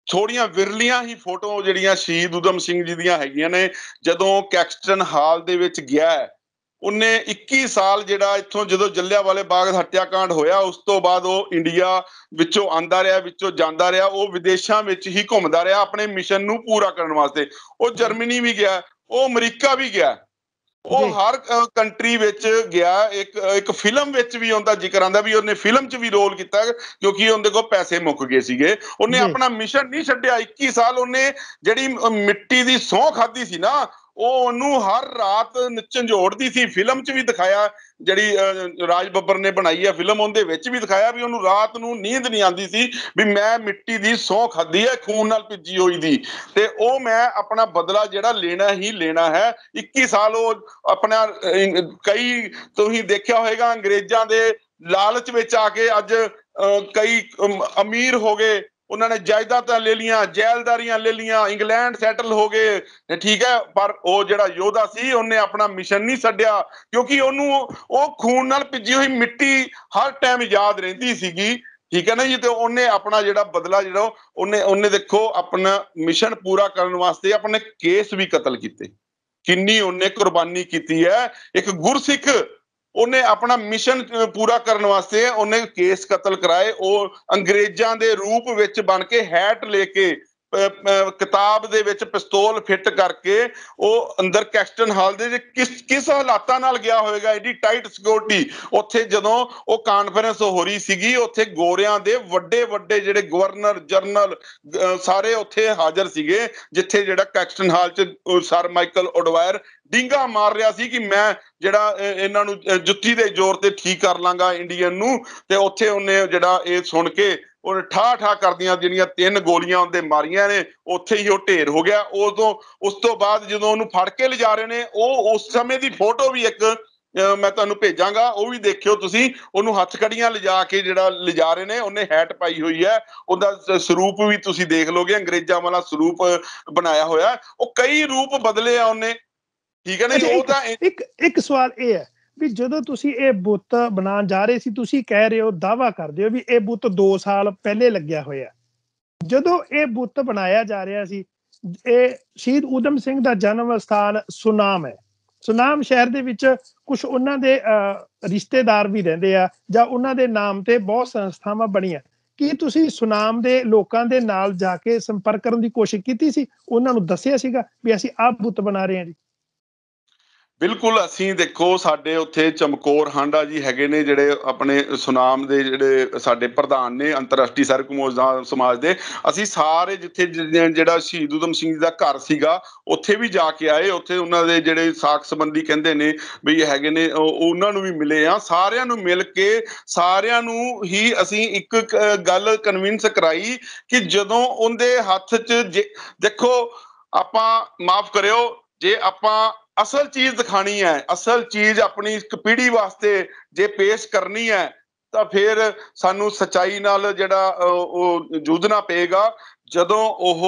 ਥੋੜੀਆਂ ਵਿਰਲੀਆਂ ਹੀ ਫੋਟੋ ਜਿਹੜੀਆਂ ਸ਼ਹੀਦ ਉਦਮ ਸਿੰਘ ਜੀ ਦੀਆਂ ਹੈਗੀਆਂ ਨੇ ਜਦੋਂ ਕੈਕਸਟਨ ਹਾਲ ਦੇ ਵਿੱਚ ਗਿਆ ਉਹਨੇ 21 ਸਾਲ ਜਿਹੜਾ ਇੱਥੋਂ ਜਦੋਂ ਜੱਲਿਆਂਵਾਲੇ ਬਾਗ ਹੱਤਿਆਕਾਂਡ ਹੋਇਆ ਉਸ ਤੋਂ ਬਾਅਦ ਉਹ ਇੰਡੀਆ ਵਿੱਚੋਂ ਆਂਦਾ ਰਿਹਾ ਵਿੱਚੋਂ ਜਾਂਦਾ ਰਿਹਾ ਉਹ ਵਿਦੇਸ਼ਾਂ ਵਿੱਚ ਹੀ ਘੁੰਮਦਾ ਰਿਹਾ ਆਪਣੇ ਮਿਸ਼ਨ ਨੂੰ ਪੂਰਾ ਕਰਨ ਵਾਸਤੇ ਉਹ ਜਰਮਨੀ ਵੀ ਗਿਆ ਉਹ ਅਮਰੀਕਾ ਵੀ ਗਿਆ ਉਹ ਹਰ ਕੰਟਰੀ ਵਿੱਚ ਗਿਆ ਇੱਕ ਇੱਕ ਫਿਲਮ ਵਿੱਚ ਵੀ ਉਹਦਾ ਜ਼ਿਕਰ ਆਂਦਾ ਵੀ ਉਹਨੇ ਫਿਲਮ 'ਚ ਵੀ ਰੋਲ ਕੀਤਾ ਕਿਉਂਕਿ ਉਹਦੇ ਕੋਲ ਪੈਸੇ ਮੁੱਕ ਗਏ ਸੀਗੇ ਉਹਨੇ ਆਪਣਾ ਮਿਸ਼ਨ ਨਹੀਂ ਛੱਡਿਆ 21 ਸਾਲ ਉਹਨੇ ਜਿਹੜੀ ਮਿੱਟੀ ਦੀ ਸੌਂ ਖਾਦੀ ਸੀ ਨਾ ਉਹ ਉਹਨੂੰ ਹਰ ਰਾਤ ਝੰਜੋੜਦੀ ਸੀ ਫਿਲਮ 'ਚ ਵੀ ਦਿਖਾਇਆ ਜਿਹੜੀ ਰਾਜ ਬੱਬਰ ਨੇ ਬਣਾਈ ਹੈ ਫਿਲਮ ਉਹਦੇ ਵਿੱਚ ਵੀ ਦਿਖਾਇਆ ਵੀ ਉਹਨੂੰ ਰਾਤ ਨੂੰ ਨੀਂਦ ਨਹੀਂ ਆਉਂਦੀ ਸੀ ਵੀ ਮੈਂ ਮਿੱਟੀ ਦੀ ਸੌ ਖਾਦੀ ਹੈ ਖੂਨ ਨਾਲ ਭਿੱਜੀ ਹੋਈ ਦੀ ਤੇ ਉਹ ਮੈਂ ਆਪਣਾ ਬਦਲਾ ਜਿਹੜਾ ਲੈਣਾ ਹੀ ਲੈਣਾ ਹੈ 21 ਸਾਲ ਉਹ ਆਪਣਾ ਕਈ ਤੁਸੀਂ ਦੇਖਿਆ ਹੋਵੇਗਾ ਅੰਗਰੇਜ਼ਾਂ ਦੇ ਲਾਲਚ ਵਿੱਚ ਆ ਕੇ ਅੱਜ ਕਈ ਅਮੀਰ ਹੋ ਗਏ ਉਹਨਾਂ ਨੇ ਜਾਇਦਾਦਾਂ ਲੈ ਲੀਆਂ ਜੈਲਦਾਰੀਆਂ ਲੈ ਲੀਆਂ ਇੰਗਲੈਂਡ ਸੈਟਲ ਹੋ ਗਏ ਠੀਕ ਹੈ ਪਰ ਉਹ ਜਿਹੜਾ ਯੋਧਾ ਸੀ ਉਹਨੇ ਆਪਣਾ ਮਿਸ਼ਨ ਨਹੀਂ ਛੱਡਿਆ ਕਿਉਂਕਿ ਉਹਨੂੰ ਉਹ ਖੂਨ ਨਾਲ ਭਿੱਜੀ ਹੋਈ ਮਿੱਟੀ ਹਰ ਟਾਈਮ ਯਾਦ ਰਹਿੰਦੀ ਸੀਗੀ ਠੀਕ ਹੈ ਨਾ ਜੀ ਤੇ ਉਹਨੇ ਆਪਣਾ ਜਿਹੜਾ ਬਦਲਾ ਜਿਹੜਾ ਉਹਨੇ ਉਹਨੇ ਦੇਖੋ ਆਪਣਾ ਮਿਸ਼ਨ ਪੂਰਾ ਕਰਨ ਵਾਸਤੇ ਆਪਣੇ ਕੇਸ ਵੀ ਕਤਲ ਕੀਤੇ ਕਿੰਨੀ ਉਹਨੇ ਕੁਰਬਾਨੀ ਕੀਤੀ ਹੈ ਇੱਕ ਗੁਰਸਿੱਖ ਉਹਨੇ ਆਪਣਾ ਮਿਸ਼ਨ ਪੂਰਾ ਕਰਨ ਵਾਸਤੇ ਉਹਨੇ ਕੇਸ ਕਤਲ ਕਰਾਏ ਉਹ ਅੰਗਰੇਜ਼ਾਂ ਦੇ ਰੂਪ ਵਿੱਚ ਬਣ ਕੇ ਹੈਟ ਲੈ ਕੇ ਕਿਤਾਬ ਦੇ ਵਿੱਚ ਪਿਸਤੌਲ ਫਿੱਟ ਕਰਕੇ ਉਹ ਅੰਦਰ ਕੈਸਟਨ ਹਾਲ ਦੇ ਵਿੱਚ ਕਿਸ ਕਿਸ ਹਾਲਾਤਾਂ ਨਾਲ ਗਿਆ ਹੋਵੇਗਾ ਐਡੀ ਟਾਈਟ ਸਿਕਿਉਰਿਟੀ ਉੱਥੇ ਜਦੋਂ ਉਹ ਕਾਨਫਰੰਸ ਹੋ ਰਹੀ ਸੀਗੀ ਉੱਥੇ ਗੋਰਿਆਂ ਦੇ ਵੱਡੇ ਵੱਡੇ ਜਿਹੜੇ ਗਵਰਨਰ ਜਰਨਲ ਸਾਰੇ ਉੱਥੇ ਹਾਜ਼ਰ ਸੀਗੇ ਜਿੱਥੇ ਜਿਹੜਾ ਕੈਸਟਨ ਹਾਲ 'ਚ ਸਰ ਮਾਈਕਲ ਓਡਵਾਇਰ ਡਿੰਗਾ ਮਾਰ ਰਿਹਾ ਸੀ ਕਿ ਮੈਂ ਜਿਹੜਾ ਇਹਨਾਂ ਨੂੰ ਜੁੱਤੀ ਦੇ ਜ਼ੋਰ ਤੇ ਠੀਕ ਕਰ ਲਾਂਗਾ ਇੰਡੀਅਨ ਨੂੰ ਤੇ ਉੱਥੇ ਉਹਨੇ ਜਿਹੜਾ ਇਹ ਸੁਣ ਕੇ ਉਹਨੇ ਠਾ ਠਾ ਕਰਦੀਆਂ ਜਿਹੜੀਆਂ ਤਿੰਨ ਗੋਲੀਆਂ ਉਹਦੇ ਮਾਰੀਆਂ ਨੇ ਉੱਥੇ ਹੀ ਉਹ ਢੇਰ ਹੋ ਗਿਆ ਉਦੋਂ ਉਸ ਤੋਂ ਬਾਅਦ ਜਦੋਂ ਉਹਨੂੰ ਫੜ ਕੇ ਲਿਜਾ ਰਹੇ ਨੇ ਉਹ ਉਸ ਸਮੇਂ ਦੀ ਫੋਟੋ ਵੀ ਇੱਕ ਮੈਂ ਤੁਹਾਨੂੰ ਭੇਜਾਂਗਾ ਉਹ ਵੀ ਦੇਖਿਓ ਤੁਸੀਂ ਉਹਨੂੰ ਹੱਥ ਕੜੀਆਂ ਲਿਜਾ ਕੇ ਜਿਹੜਾ ਲਿਜਾ ਰਹੇ ਨੇ ਉਹਨੇ ਹੈਟ ਪਾਈ ਹੋਈ ਹੈ ਉਹਦਾ ਸਰੂਪ ਵੀ ਤੁਸੀਂ ਦੇਖ ਲੋਗੇ ਅੰਗਰੇਜ਼ਾਂ ਵਾਲਾ ਸਰੂਪ ਬਣਾਇਆ ਹੋਇਆ ਉਹ ਕਈ ਰੂਪ ਬਦਲੇ ਆ ਉਹਨੇ ਠੀਕ ਹੈ ਨਾ ਤਾਂ ਇੱਕ ਇੱਕ ਸਵਾਲ ਇਹ ਹੈ ਵੀ ਜਦੋਂ ਤੁਸੀਂ ਇਹ ਬੁੱਤ ਬਣਾਉਣ ਜਾ ਰਹੇ ਸੀ ਤੁਸੀਂ ਕਹਿ ਰਹੇ ਹੋ ਦਾਵਾ ਕਰਦੇ ਹੋ ਵੀ ਇਹ ਬੁੱਤ 2 ਸਾਲ ਪਹਿਲੇ ਲੱਗਿਆ ਹੋਇਆ ਜਦੋਂ ਇਹ ਬੁੱਤ ਬਣਾਇਆ ਜਾ ਰਿਹਾ ਸੀ ਇਹ ਸ਼ਹੀਦ ਉਦਮ ਸਿੰਘ ਦਾ ਜਨਮ ਸਥਾਨ ਸੁਨਾਮ ਹੈ ਸੁਨਾਮ ਸ਼ਹਿਰ ਦੇ ਵਿੱਚ ਕੁਝ ਉਹਨਾਂ ਦੇ ਰਿਸ਼ਤੇਦਾਰ ਵੀ ਰਹਿੰਦੇ ਆ ਜਾਂ ਉਹਨਾਂ ਦੇ ਨਾਮ ਤੇ ਬਹੁਤ ਸੰਸਥਾਵਾਂ ਬਣੀਆਂ ਕੀ ਤੁਸੀਂ ਸੁਨਾਮ ਦੇ ਲੋਕਾਂ ਦੇ ਨਾਲ ਜਾ ਕੇ ਸੰਪਰਕ ਕਰਨ ਦੀ ਕੋਸ਼ਿਸ਼ ਕੀਤੀ ਸੀ ਉਹਨਾਂ ਨੂੰ ਦੱਸਿਆ ਸੀਗਾ ਵੀ ਅਸੀਂ ਆਪ ਬੁੱਤ ਬਣਾ ਰਹੇ ਹਾਂ ਜੀ ਬਿਲਕੁਲ ਅਸੀਂ ਦੇਖੋ ਸਾਡੇ ਉੱਥੇ ਚਮਕੌਰ ਹਾਂਡਾ ਜੀ ਹੈਗੇ ਨੇ ਜਿਹੜੇ ਆਪਣੇ ਸੁਨਾਮ ਦੇ ਜਿਹੜੇ ਸਾਡੇ ਪ੍ਰਧਾਨ ਨੇ ਅੰਤਰਰਾਸ਼ਟਰੀ ਸਰਕਮੋਜ ਸਮਾਜ ਦੇ ਅਸੀਂ ਸਾਰੇ ਜਿੱਥੇ ਜਿਹੜਾ ਸ਼ਹੀਦ ਉਦਮ ਸਿੰਘ ਜੀ ਦਾ ਘਰ ਸੀਗਾ ਉੱਥੇ ਵੀ ਜਾ ਕੇ ਆਏ ਉੱਥੇ ਉਹਨਾਂ ਦੇ ਜਿਹੜੇ ਸਾਖ ਸੰਬੰਧੀ ਕਹਿੰਦੇ ਨੇ ਵੀ ਹੈਗੇ ਨੇ ਉਹਨਾਂ ਨੂੰ ਵੀ ਮਿਲੇ ਆ ਸਾਰਿਆਂ ਨੂੰ ਮਿਲ ਕੇ ਸਾਰਿਆਂ ਨੂੰ ਹੀ ਅਸੀਂ ਇੱਕ ਗੱਲ ਕਨਵਿੰਸ ਕਰਾਈ ਕਿ ਜਦੋਂ ਉਹਦੇ ਹੱਥ 'ਚ ਦੇਖੋ ਆਪਾਂ ਮਾਫ ਕਰਿਓ ਜੇ ਆਪਾਂ ਅਸਲ ਚੀਜ਼ ਦਿਖਾਣੀ ਹੈ ਅਸਲ ਚੀਜ਼ ਆਪਣੀ ਇੱਕ ਪੀੜ੍ਹੀ ਵਾਸਤੇ ਜੇ ਪੇਸ਼ ਕਰਨੀ ਹੈ ਤਾਂ ਫਿਰ ਸਾਨੂੰ ਸਚਾਈ ਨਾਲ ਜਿਹੜਾ ਉਹ ਜੂਝਣਾ ਪਏਗਾ ਜਦੋਂ ਉਹ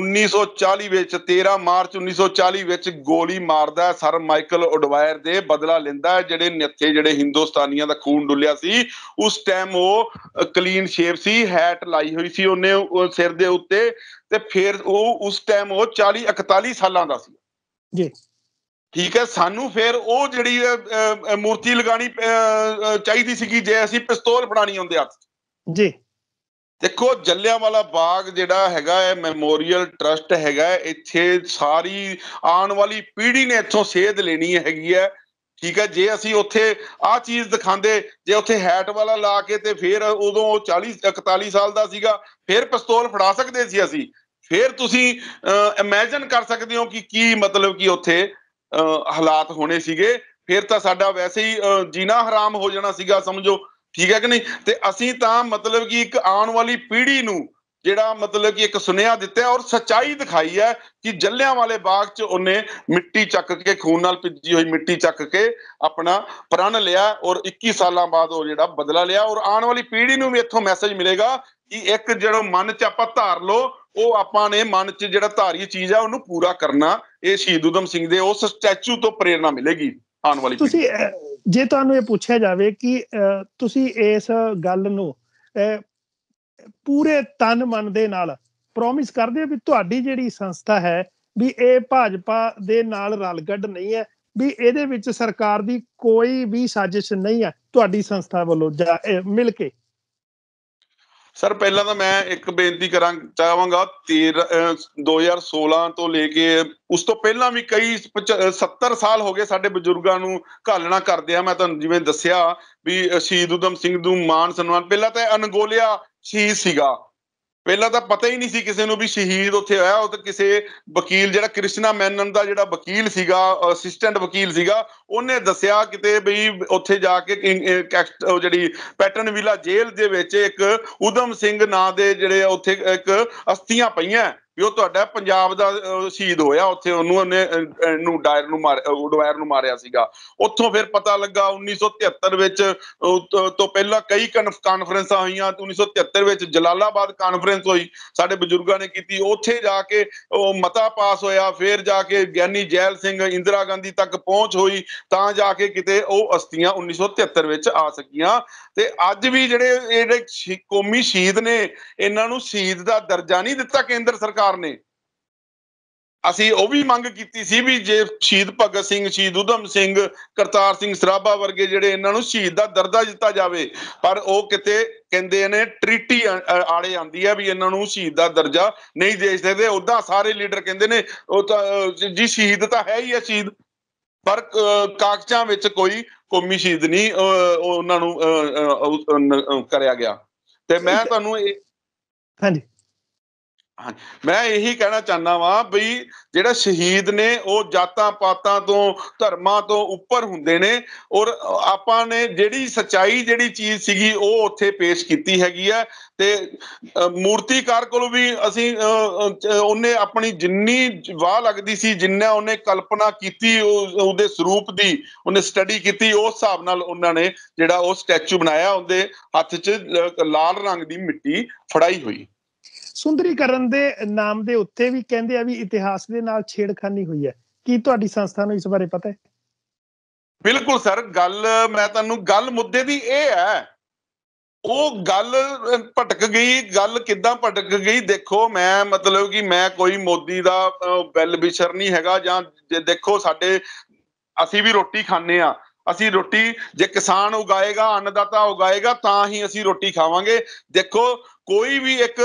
1940 ਵਿੱਚ 13 ਮਾਰਚ 1940 ਵਿੱਚ ਗੋਲੀ ਮਾਰਦਾ ਸਰ ਮਾਈਕਲ ਓਡਵਾਇਰ ਦੇ ਬਦਲਾ ਲੈਂਦਾ ਜਿਹੜੇ ਨਿੱਥੇ ਜਿਹੜੇ ਹਿੰਦੁਸਤਾਨੀਆਂ ਦਾ ਖੂਨ ਡੁੱਲਿਆ ਸੀ ਉਸ ਟਾਈਮ ਉਹ ਕਲੀਨ ਸ਼ੇਵ ਸੀ ਹੈਟ ਲਾਈ ਹੋਈ ਸੀ ਉਹਨੇ ਸਿਰ ਦੇ ਉੱਤੇ ਤੇ ਫਿਰ ਉਹ ਉਸ ਟਾਈਮ ਉਹ 40 41 ਸਾਲਾਂ ਦਾ ਸੀ ਜੀ ਠੀਕ ਹੈ ਸਾਨੂੰ ਫਿਰ ਉਹ ਜਿਹੜੀ ਮੂਰਤੀ ਲਗਾਣੀ ਚਾਹੀਦੀ ਸੀਗੀ ਜੇ ਅਸੀਂ ਪਿਸਤੌਲ ਫੜਾਣੀ ਹੁੰਦੇ ਹੱਥ ਜੀ ਦੇਖੋ ਜੱਲਿਆਂ ਵਾਲਾ ਬਾਗ ਜਿਹੜਾ ਹੈਗਾ ਹੈ ਮੈਮੋਰੀਅਲ ਟਰਸਟ ਹੈਗਾ ਇੱਥੇ ਸਾਰੀ ਆਉਣ ਵਾਲੀ ਪੀੜ੍ਹੀ ਨੇ ਇੱਥੋਂ ਸੇਧ ਲੈਣੀ ਹੈਗੀ ਹੈ ਠੀਕ ਹੈ ਜੇ ਅਸੀਂ ਉੱਥੇ ਆ ਚੀਜ਼ ਦਿਖਾਉਂਦੇ ਜੇ ਉੱਥੇ ਹੈਟ ਵਾਲਾ ਲਾ ਕੇ ਤੇ ਫਿਰ ਉਦੋਂ 40 41 ਸਾਲ ਦਾ ਸੀਗਾ ਫਿਰ ਪਿਸਤੌਲ ਫੜਾ ਸਕਦੇ ਸੀ ਅਸੀਂ ਫਿਰ ਤੁਸੀਂ ਇਮੇਜਿਨ ਕਰ ਸਕਦੇ ਹੋ ਕਿ ਕੀ ਮਤਲਬ ਕਿ ਉੱਥੇ ਹਾਲਾਤ ਹੋਣੇ ਸੀਗੇ ਫਿਰ ਤਾਂ ਸਾਡਾ ਵੈਸੇ ਹੀ ਜੀਣਾ ਹਰਾਮ ਹੋ ਜਾਣਾ ਸੀਗਾ ਸਮਝੋ ਠੀਕ ਹੈ ਕਿ ਨਹੀਂ ਤੇ ਅਸੀਂ ਤਾਂ ਮਤਲਬ ਕਿ ਇੱਕ ਆਉਣ ਵਾਲੀ ਪੀੜ੍ਹੀ ਨੂੰ ਜਿਹੜਾ ਮਤਲਬ ਕਿ ਇੱਕ ਸੁਨੇਹਾ ਦਿੱਤਾ ਔਰ ਸਚਾਈ ਦਿਖਾਈ ਹੈ ਕਿ ਜੱਲਿਆਂ ਵਾਲੇ ਬਾਗ 'ਚ ਉਹਨੇ ਮਿੱਟੀ ਚੱਕ ਕੇ ਖੂਨ ਨਾਲ ਭਿੱਜੀ ਹੋਈ ਮਿੱਟੀ ਚੱਕ ਕੇ ਆਪਣਾ ਪ੍ਰਣ ਲਿਆ ਔਰ 21 ਸਾਲਾਂ ਬਾਅਦ ਉਹ ਜਿਹੜਾ ਬਦਲਾ ਲਿਆ ਔਰ ਆਉਣ ਵਾਲੀ ਪੀੜ੍ਹੀ ਨੂੰ ਵੀ ਇੱਥੋਂ ਮੈਸੇਜ ਮਿਲੇਗਾ ਕਿ ਇੱਕ ਜਿਹੜਾ ਮਨ 'ਚ ਆਪਾਂ ਧਾਰ ਲੋ ਉਹ ਆਪਾਂ ਨੇ ਮਨ 'ਚ ਜਿਹੜਾ ਧਾਰੀ ਚੀਜ਼ ਆ ਉਹਨੂੰ ਪੂਰਾ ਕਰਨਾ ਇਹ ਸ਼ਹੀਦ ਉਦਮ ਸਿੰਘ ਦੇ ਉਸ ਸਟੈਚੂ ਤੋਂ ਪ੍ਰੇਰਣਾ ਮਿਲੇਗੀ ਆਉਣ ਵਾਲੀ ਤੁਸੀਂ ਜੇ ਤੁਹਾਨੂੰ ਇਹ ਪੁੱਛਿਆ ਜਾਵੇ ਕਿ ਤੁਸੀਂ ਇਸ ਗੱਲ ਨੂੰ ਪੂਰੇ ਤਨ ਮਨ ਦੇ ਨਾਲ ਪ੍ਰੋਮਿਸ ਕਰਦੇ ਹੋ ਵੀ ਤੁਹਾਡੀ ਜਿਹੜੀ ਸੰਸਥਾ ਹੈ ਵੀ ਇਹ ਭਾਜਪਾ ਦੇ ਨਾਲ ਰਲਗੱਡ ਨਹੀਂ ਹੈ ਵੀ ਇਹਦੇ ਵਿੱਚ ਸਰਕਾਰ ਦੀ ਕੋਈ ਵੀ ਸਾਜ਼ਿਸ਼ ਨਹੀਂ ਹੈ ਤੁਹਾਡੀ ਸੰਸਥਾ ਵੱਲੋਂ ਮਿਲ ਕੇ ਸਰ ਪਹਿਲਾਂ ਤਾਂ ਮੈਂ ਇੱਕ ਬੇਨਤੀ ਕਰਾਂ ਚਾਹਾਂਗਾ 2016 ਤੋਂ ਲੈ ਕੇ ਉਸ ਤੋਂ ਪਹਿਲਾਂ ਵੀ ਕਈ 70 ਸਾਲ ਹੋ ਗਏ ਸਾਡੇ ਬਜ਼ੁਰਗਾਂ ਨੂੰ ਘਾਲਣਾ ਕਰਦੇ ਆ ਮੈਂ ਤੁਹਾਨੂੰ ਜਿਵੇਂ ਦੱਸਿਆ ਵੀ ਸ਼ਹੀਦ ਉਦਮ ਸਿੰਘ ਨੂੰ ਮਾਨ ਸਨਮਾਨ ਪਹਿਲਾਂ ਤਾਂ ਅਨਗੋਲਿਆ ਸ਼ਹੀਦ ਸੀਗਾ ਪਹਿਲਾਂ ਤਾਂ ਪਤਾ ਹੀ ਨਹੀਂ ਸੀ ਕਿਸੇ ਨੂੰ ਵੀ ਸ਼ਹੀਦ ਉੱਥੇ ਹੋਇਆ ਉਹ ਤਾਂ ਕਿਸੇ ਵਕੀਲ ਜਿਹੜਾ ਕ੍ਰਿਸ਼ਨਾ ਮੈਨਨ ਦਾ ਜਿਹੜਾ ਵਕੀਲ ਸੀਗਾ ਅਸਿਸਟੈਂਟ ਵਕੀਲ ਸੀਗਾ ਉਹਨੇ ਦੱਸਿਆ ਕਿਤੇ ਬਈ ਉੱਥੇ ਜਾ ਕੇ ਉਹ ਜਿਹੜੀ ਪੈਟਰਨ ਵਿਲਾ ਜੇਲ੍ਹ ਦੇ ਵਿੱਚ ਇੱਕ ਉਦਮ ਸਿੰਘ ਨਾਂ ਦੇ ਜਿਹੜੇ ਉੱਥੇ ਇੱਕ ਅਸਥੀਆਂ ਪਈਆਂ ਵੀ ਉਹ ਤੁਹਾਡਾ ਪੰਜਾਬ ਦਾ ਸ਼ਹੀਦ ਹੋਇਆ ਉੱਥੇ ਉਹਨੂੰ ਉਹਨੇ ਨੂੰ ਡਾਇਰ ਨੂੰ ਮਾਰ ਡਾਇਰ ਨੂੰ ਮਾਰਿਆ ਸੀਗਾ ਉੱਥੋਂ ਫਿਰ ਪਤਾ ਲੱਗਾ 1973 ਵਿੱਚ ਤੋਂ ਪਹਿਲਾਂ ਕਈ ਕਾਨਫਰੰਸਾਂ ਹੋਈਆਂ 1973 ਵਿੱਚ ਜਲਾਲਾਬਾਦ ਕਾਨਫਰੰਸ ਹੋਈ ਸਾਡੇ ਬਜ਼ੁਰਗਾਂ ਨੇ ਕੀਤੀ ਉੱਥੇ ਜਾ ਕੇ ਉਹ ਮਤਾ ਪਾਸ ਹੋਇਆ ਫਿਰ ਜਾ ਕੇ ਗਿਆਨੀ ਜੈਲ ਸਿੰਘ ਇੰਦਰਾ ਗਾਂਧੀ ਤੱਕ ਪਹੁੰਚ ਹੋਈ ਤਾਂ ਜਾ ਕੇ ਕਿਤੇ ਉਹ ਅਸਤੀਆਂ 1973 ਵਿੱਚ ਆ ਸਕੀਆਂ ਤੇ ਅੱਜ ਵੀ ਜਿਹੜੇ ਇਹ ਕੌਮੀ ਸ਼ਹੀਦ ਨੇ ਇਹਨਾਂ ਨੂੰ ਸ਼ਹੀਦ ਦਾ ਦਰਜਾ ਨਹੀਂ ਦਿੱਤਾ ਕੇਂਦਰ ਸਰਕਾਰ ਸਰਕਾਰ ਨੇ ਅਸੀਂ ਉਹ ਵੀ ਮੰਗ ਕੀਤੀ ਸੀ ਵੀ ਜੇ ਸ਼ਹੀਦ ਭਗਤ ਸਿੰਘ ਸ਼ਹੀਦ ਉਧਮ ਸਿੰਘ ਕਰਤਾਰ ਸਿੰਘ ਸਰਾਭਾ ਵਰਗੇ ਜਿਹੜੇ ਇਹਨਾਂ ਨੂੰ ਸ਼ਹੀਦ ਦਾ ਦਰਜਾ ਦਿੱਤਾ ਜਾਵੇ ਪਰ ਉਹ ਕਿਤੇ ਕਹਿੰਦੇ ਨੇ ਟ੍ਰੀਟੀ ਆੜੇ ਆਂਦੀ ਹੈ ਵੀ ਇਹਨਾਂ ਨੂੰ ਸ਼ਹੀਦ ਦਾ ਦਰਜਾ ਨਹੀਂ ਦੇ ਸਕਦੇ ਉਦਾਂ ਸਾਰੇ ਲੀਡਰ ਕਹਿੰਦੇ ਨੇ ਉਹ ਤਾਂ ਜੀ ਸ਼ਹੀਦ ਤਾਂ ਹੈ ਹੀ ਹੈ ਸ਼ਹੀਦ ਪਰ ਕਾਗਜ਼ਾਂ ਵਿੱਚ ਕੋਈ ਕੌਮੀ ਸ਼ਹੀਦ ਨਹੀਂ ਉਹਨਾਂ ਨੂੰ ਕਰਿਆ ਗਿਆ ਤੇ ਮੈਂ ਤੁਹਾਨੂੰ ਹਾਂਜੀ ਮੈਂ ਇਹੀ ਕਹਿਣਾ ਚਾਹਨਾ ਵਾਂ ਵੀ ਜਿਹੜਾ ਸ਼ਹੀਦ ਨੇ ਉਹ ਜਾਤਾਂ ਪਾਤਾਂ ਤੋਂ ਧਰਮਾਂ ਤੋਂ ਉੱਪਰ ਹੁੰਦੇ ਨੇ ਔਰ ਆਪਾਂ ਨੇ ਜਿਹੜੀ ਸਚਾਈ ਜਿਹੜੀ ਚੀਜ਼ ਸੀਗੀ ਉਹ ਉੱਥੇ ਪੇਸ਼ ਕੀਤੀ ਹੈਗੀ ਆ ਤੇ ਮੂਰਤੀਕਾਰ ਕੋਲੋਂ ਵੀ ਅਸੀਂ ਉਹਨੇ ਆਪਣੀ ਜਿੰਨੀ ਵਾਹ ਲੱਗਦੀ ਸੀ ਜਿੰਨਾ ਉਹਨੇ ਕਲਪਨਾ ਕੀਤੀ ਉਹਦੇ ਸਰੂਪ ਦੀ ਉਹਨੇ ਸਟੱਡੀ ਕੀਤੀ ਉਸ ਹਿਸਾਬ ਨਾਲ ਉਹਨਾਂ ਨੇ ਜਿਹੜਾ ਉਹ ਸਟੈਚੂ ਬਣਾਇਆ ਉਹਦੇ ਹੱਥ 'ਚ ਲਾਲ ਰੰਗ ਦੀ ਮਿੱਟੀ ਫੜਾਈ ਹੋਈ ਸੁੰਦਰੀਕਰਨ ਦੇ ਨਾਮ ਦੇ ਉੱਤੇ ਵੀ ਕਹਿੰਦੇ ਆ ਵੀ ਇਤਿਹਾਸ ਦੇ ਨਾਲ ਛੇੜਖਾਨੀ ਹੋਈ ਹੈ ਕੀ ਤੁਹਾਡੀ ਸੰਸਥਾ ਨੂੰ ਇਸ ਬਾਰੇ ਪਤਾ ਹੈ ਬਿਲਕੁਲ ਸਰ ਗੱਲ ਮੈਂ ਤੁਹਾਨੂੰ ਗੱਲ ਮੁੱਦੇ ਦੀ ਇਹ ਹੈ ਉਹ ਗੱਲ ਭਟਕ ਗਈ ਗੱਲ ਕਿੱਦਾਂ ਭਟਕ ਗਈ ਦੇਖੋ ਮੈਂ ਮਤਲਬ ਕਿ ਮੈਂ ਕੋਈ ਮੋਦੀ ਦਾ ਬੈਲ ਵਿਸ਼ਰ ਨਹੀਂ ਹੈਗਾ ਜਾਂ ਦੇਖੋ ਸਾਡੇ ਅਸੀਂ ਵੀ ਰੋਟੀ ਖਾਂਦੇ ਆ ਅਸੀਂ ਰੋਟੀ ਜੇ ਕਿਸਾਨ ਉਗਾਏਗਾ ਅੰਨਦਾਤਾ ਉਗਾਏਗਾ ਤਾਂ ਹੀ ਅਸੀਂ ਰੋਟੀ ਖਾਵਾਂਗੇ ਦੇਖੋ ਕੋਈ ਵੀ ਇੱਕ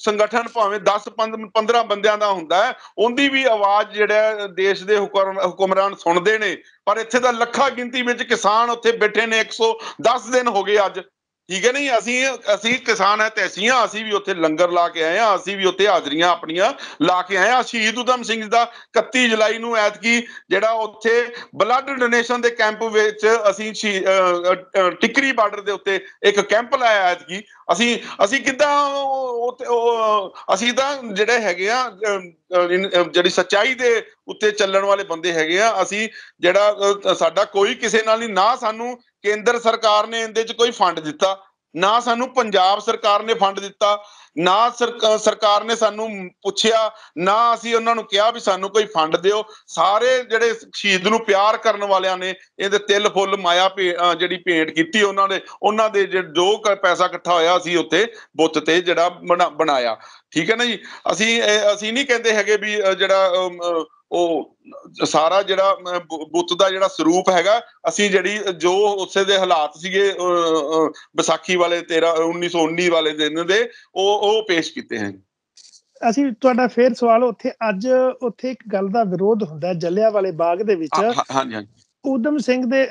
ਸੰਗਠਨ ਭਾਵੇਂ 10 15 ਬੰਦਿਆਂ ਦਾ ਹੁੰਦਾ ਹੈ ਉਹਦੀ ਵੀ ਆਵਾਜ਼ ਜਿਹੜਾ ਦੇਸ਼ ਦੇ ਹੁਕਮਰਾਨ ਸੁਣਦੇ ਨੇ ਪਰ ਇੱਥੇ ਤਾਂ ਲੱਖਾਂ ਗਿਣਤੀ ਵਿੱਚ ਕਿਸਾਨ ਉੱਥੇ ਬੈਠੇ ਨੇ 110 ਦਿਨ ਹੋ ਗਏ ਅੱਜ ਠੀਕ ਹੈ ਨਹੀਂ ਅਸੀਂ ਅਸੀਂ ਕਿਸਾਨ ਹੈ ਤੈਸੀਆਂ ਅਸੀਂ ਵੀ ਉੱਥੇ ਲੰਗਰ ਲਾ ਕੇ ਆਏ ਆ ਅਸੀਂ ਵੀ ਉੱਥੇ ਹਾਜ਼ਰੀਆਂ ਆਪਣੀਆਂ ਲਾ ਕੇ ਆਏ ਆ ਸ਼ਹੀਦ ਉਦਮ ਸਿੰਘ ਦਾ 31 ਜੁਲਾਈ ਨੂੰ ਐਤਕੀ ਜਿਹੜਾ ਉੱਥੇ ਬਲੱਡ ਡੋਨੇਸ਼ਨ ਦੇ ਕੈਂਪ ਵਿੱਚ ਅਸੀਂ ਟਿਕਰੀ ਬਾਰਡਰ ਦੇ ਉੱਤੇ ਇੱਕ ਕੈਂਪ ਲਾਇਆ ਐਤਕੀ ਅਸੀਂ ਅਸੀਂ ਕਿੱਦਾਂ ਅਸੀਂ ਤਾਂ ਜਿਹੜੇ ਹੈਗੇ ਆ ਜਿਹੜੀ ਸਚਾਈ ਦੇ ਉੱਤੇ ਚੱਲਣ ਵਾਲੇ ਬੰਦੇ ਹੈਗੇ ਆ ਅਸੀਂ ਜਿਹੜਾ ਸਾਡਾ ਕੋਈ ਕਿਸੇ ਨਾਲ ਨਹੀਂ ਨਾ ਸਾਨੂੰ ਕੇਂਦਰ ਸਰਕਾਰ ਨੇ ਇਹਦੇ 'ਚ ਕੋਈ ਫੰਡ ਦਿੱਤਾ ਨਾ ਸਾਨੂੰ ਪੰਜਾਬ ਸਰਕਾਰ ਨੇ ਫੰਡ ਦਿੱਤਾ ਨਾ ਸਰਕਾਰ ਨੇ ਸਾਨੂੰ ਪੁੱਛਿਆ ਨਾ ਅਸੀਂ ਉਹਨਾਂ ਨੂੰ ਕਿਹਾ ਵੀ ਸਾਨੂੰ ਕੋਈ ਫੰਡ ਦਿਓ ਸਾਰੇ ਜਿਹੜੇ ਸ਼ਹੀਦ ਨੂੰ ਪਿਆਰ ਕਰਨ ਵਾਲਿਆਂ ਨੇ ਇਹਦੇ ਤਿਲ ਫੁੱਲ ਮਾਇਆ ਜਿਹੜੀ ਪੇਂਟ ਕੀਤੀ ਉਹਨਾਂ ਦੇ ਉਹਨਾਂ ਦੇ ਜੋ ਪੈਸਾ ਇਕੱਠਾ ਹੋਇਆ ਅਸੀਂ ਉੱਤੇ ਬੁੱਤ ਤੇ ਜਿਹੜਾ ਬਣਾਇਆ ਠੀਕ ਹੈ ਨਾ ਜੀ ਅਸੀਂ ਅਸੀਂ ਨਹੀਂ ਕਹਿੰਦੇ ਹੈਗੇ ਵੀ ਜਿਹੜਾ ਉਹ ਸਾਰਾ ਜਿਹੜਾ ਬੁੱਤ ਦਾ ਜਿਹੜਾ ਸਰੂਪ ਹੈਗਾ ਅਸੀਂ ਜਿਹੜੀ ਜੋ ਉਸੇ ਦੇ ਹਾਲਾਤ ਸੀਗੇ ਵਿਸਾਖੀ ਵਾਲੇ 13 1919 ਵਾਲੇ ਦਿਨ ਦੇ ਉਹ ਉਹ ਪੇਸ਼ ਕੀਤੇ ਹਨ ਅਸੀਂ ਤੁਹਾਡਾ ਫੇਰ ਸਵਾਲ ਉੱਥੇ ਅੱਜ ਉੱਥੇ ਇੱਕ ਗੱਲ ਦਾ ਵਿਰੋਧ ਹੁੰਦਾ ਜੱਲਿਆਂ ਵਾਲੇ ਬਾਗ ਦੇ ਵਿੱਚ ਹਾਂਜੀ ਹਾਂਜੀ ਉਦਮ ਸਿੰਘ ਦੇ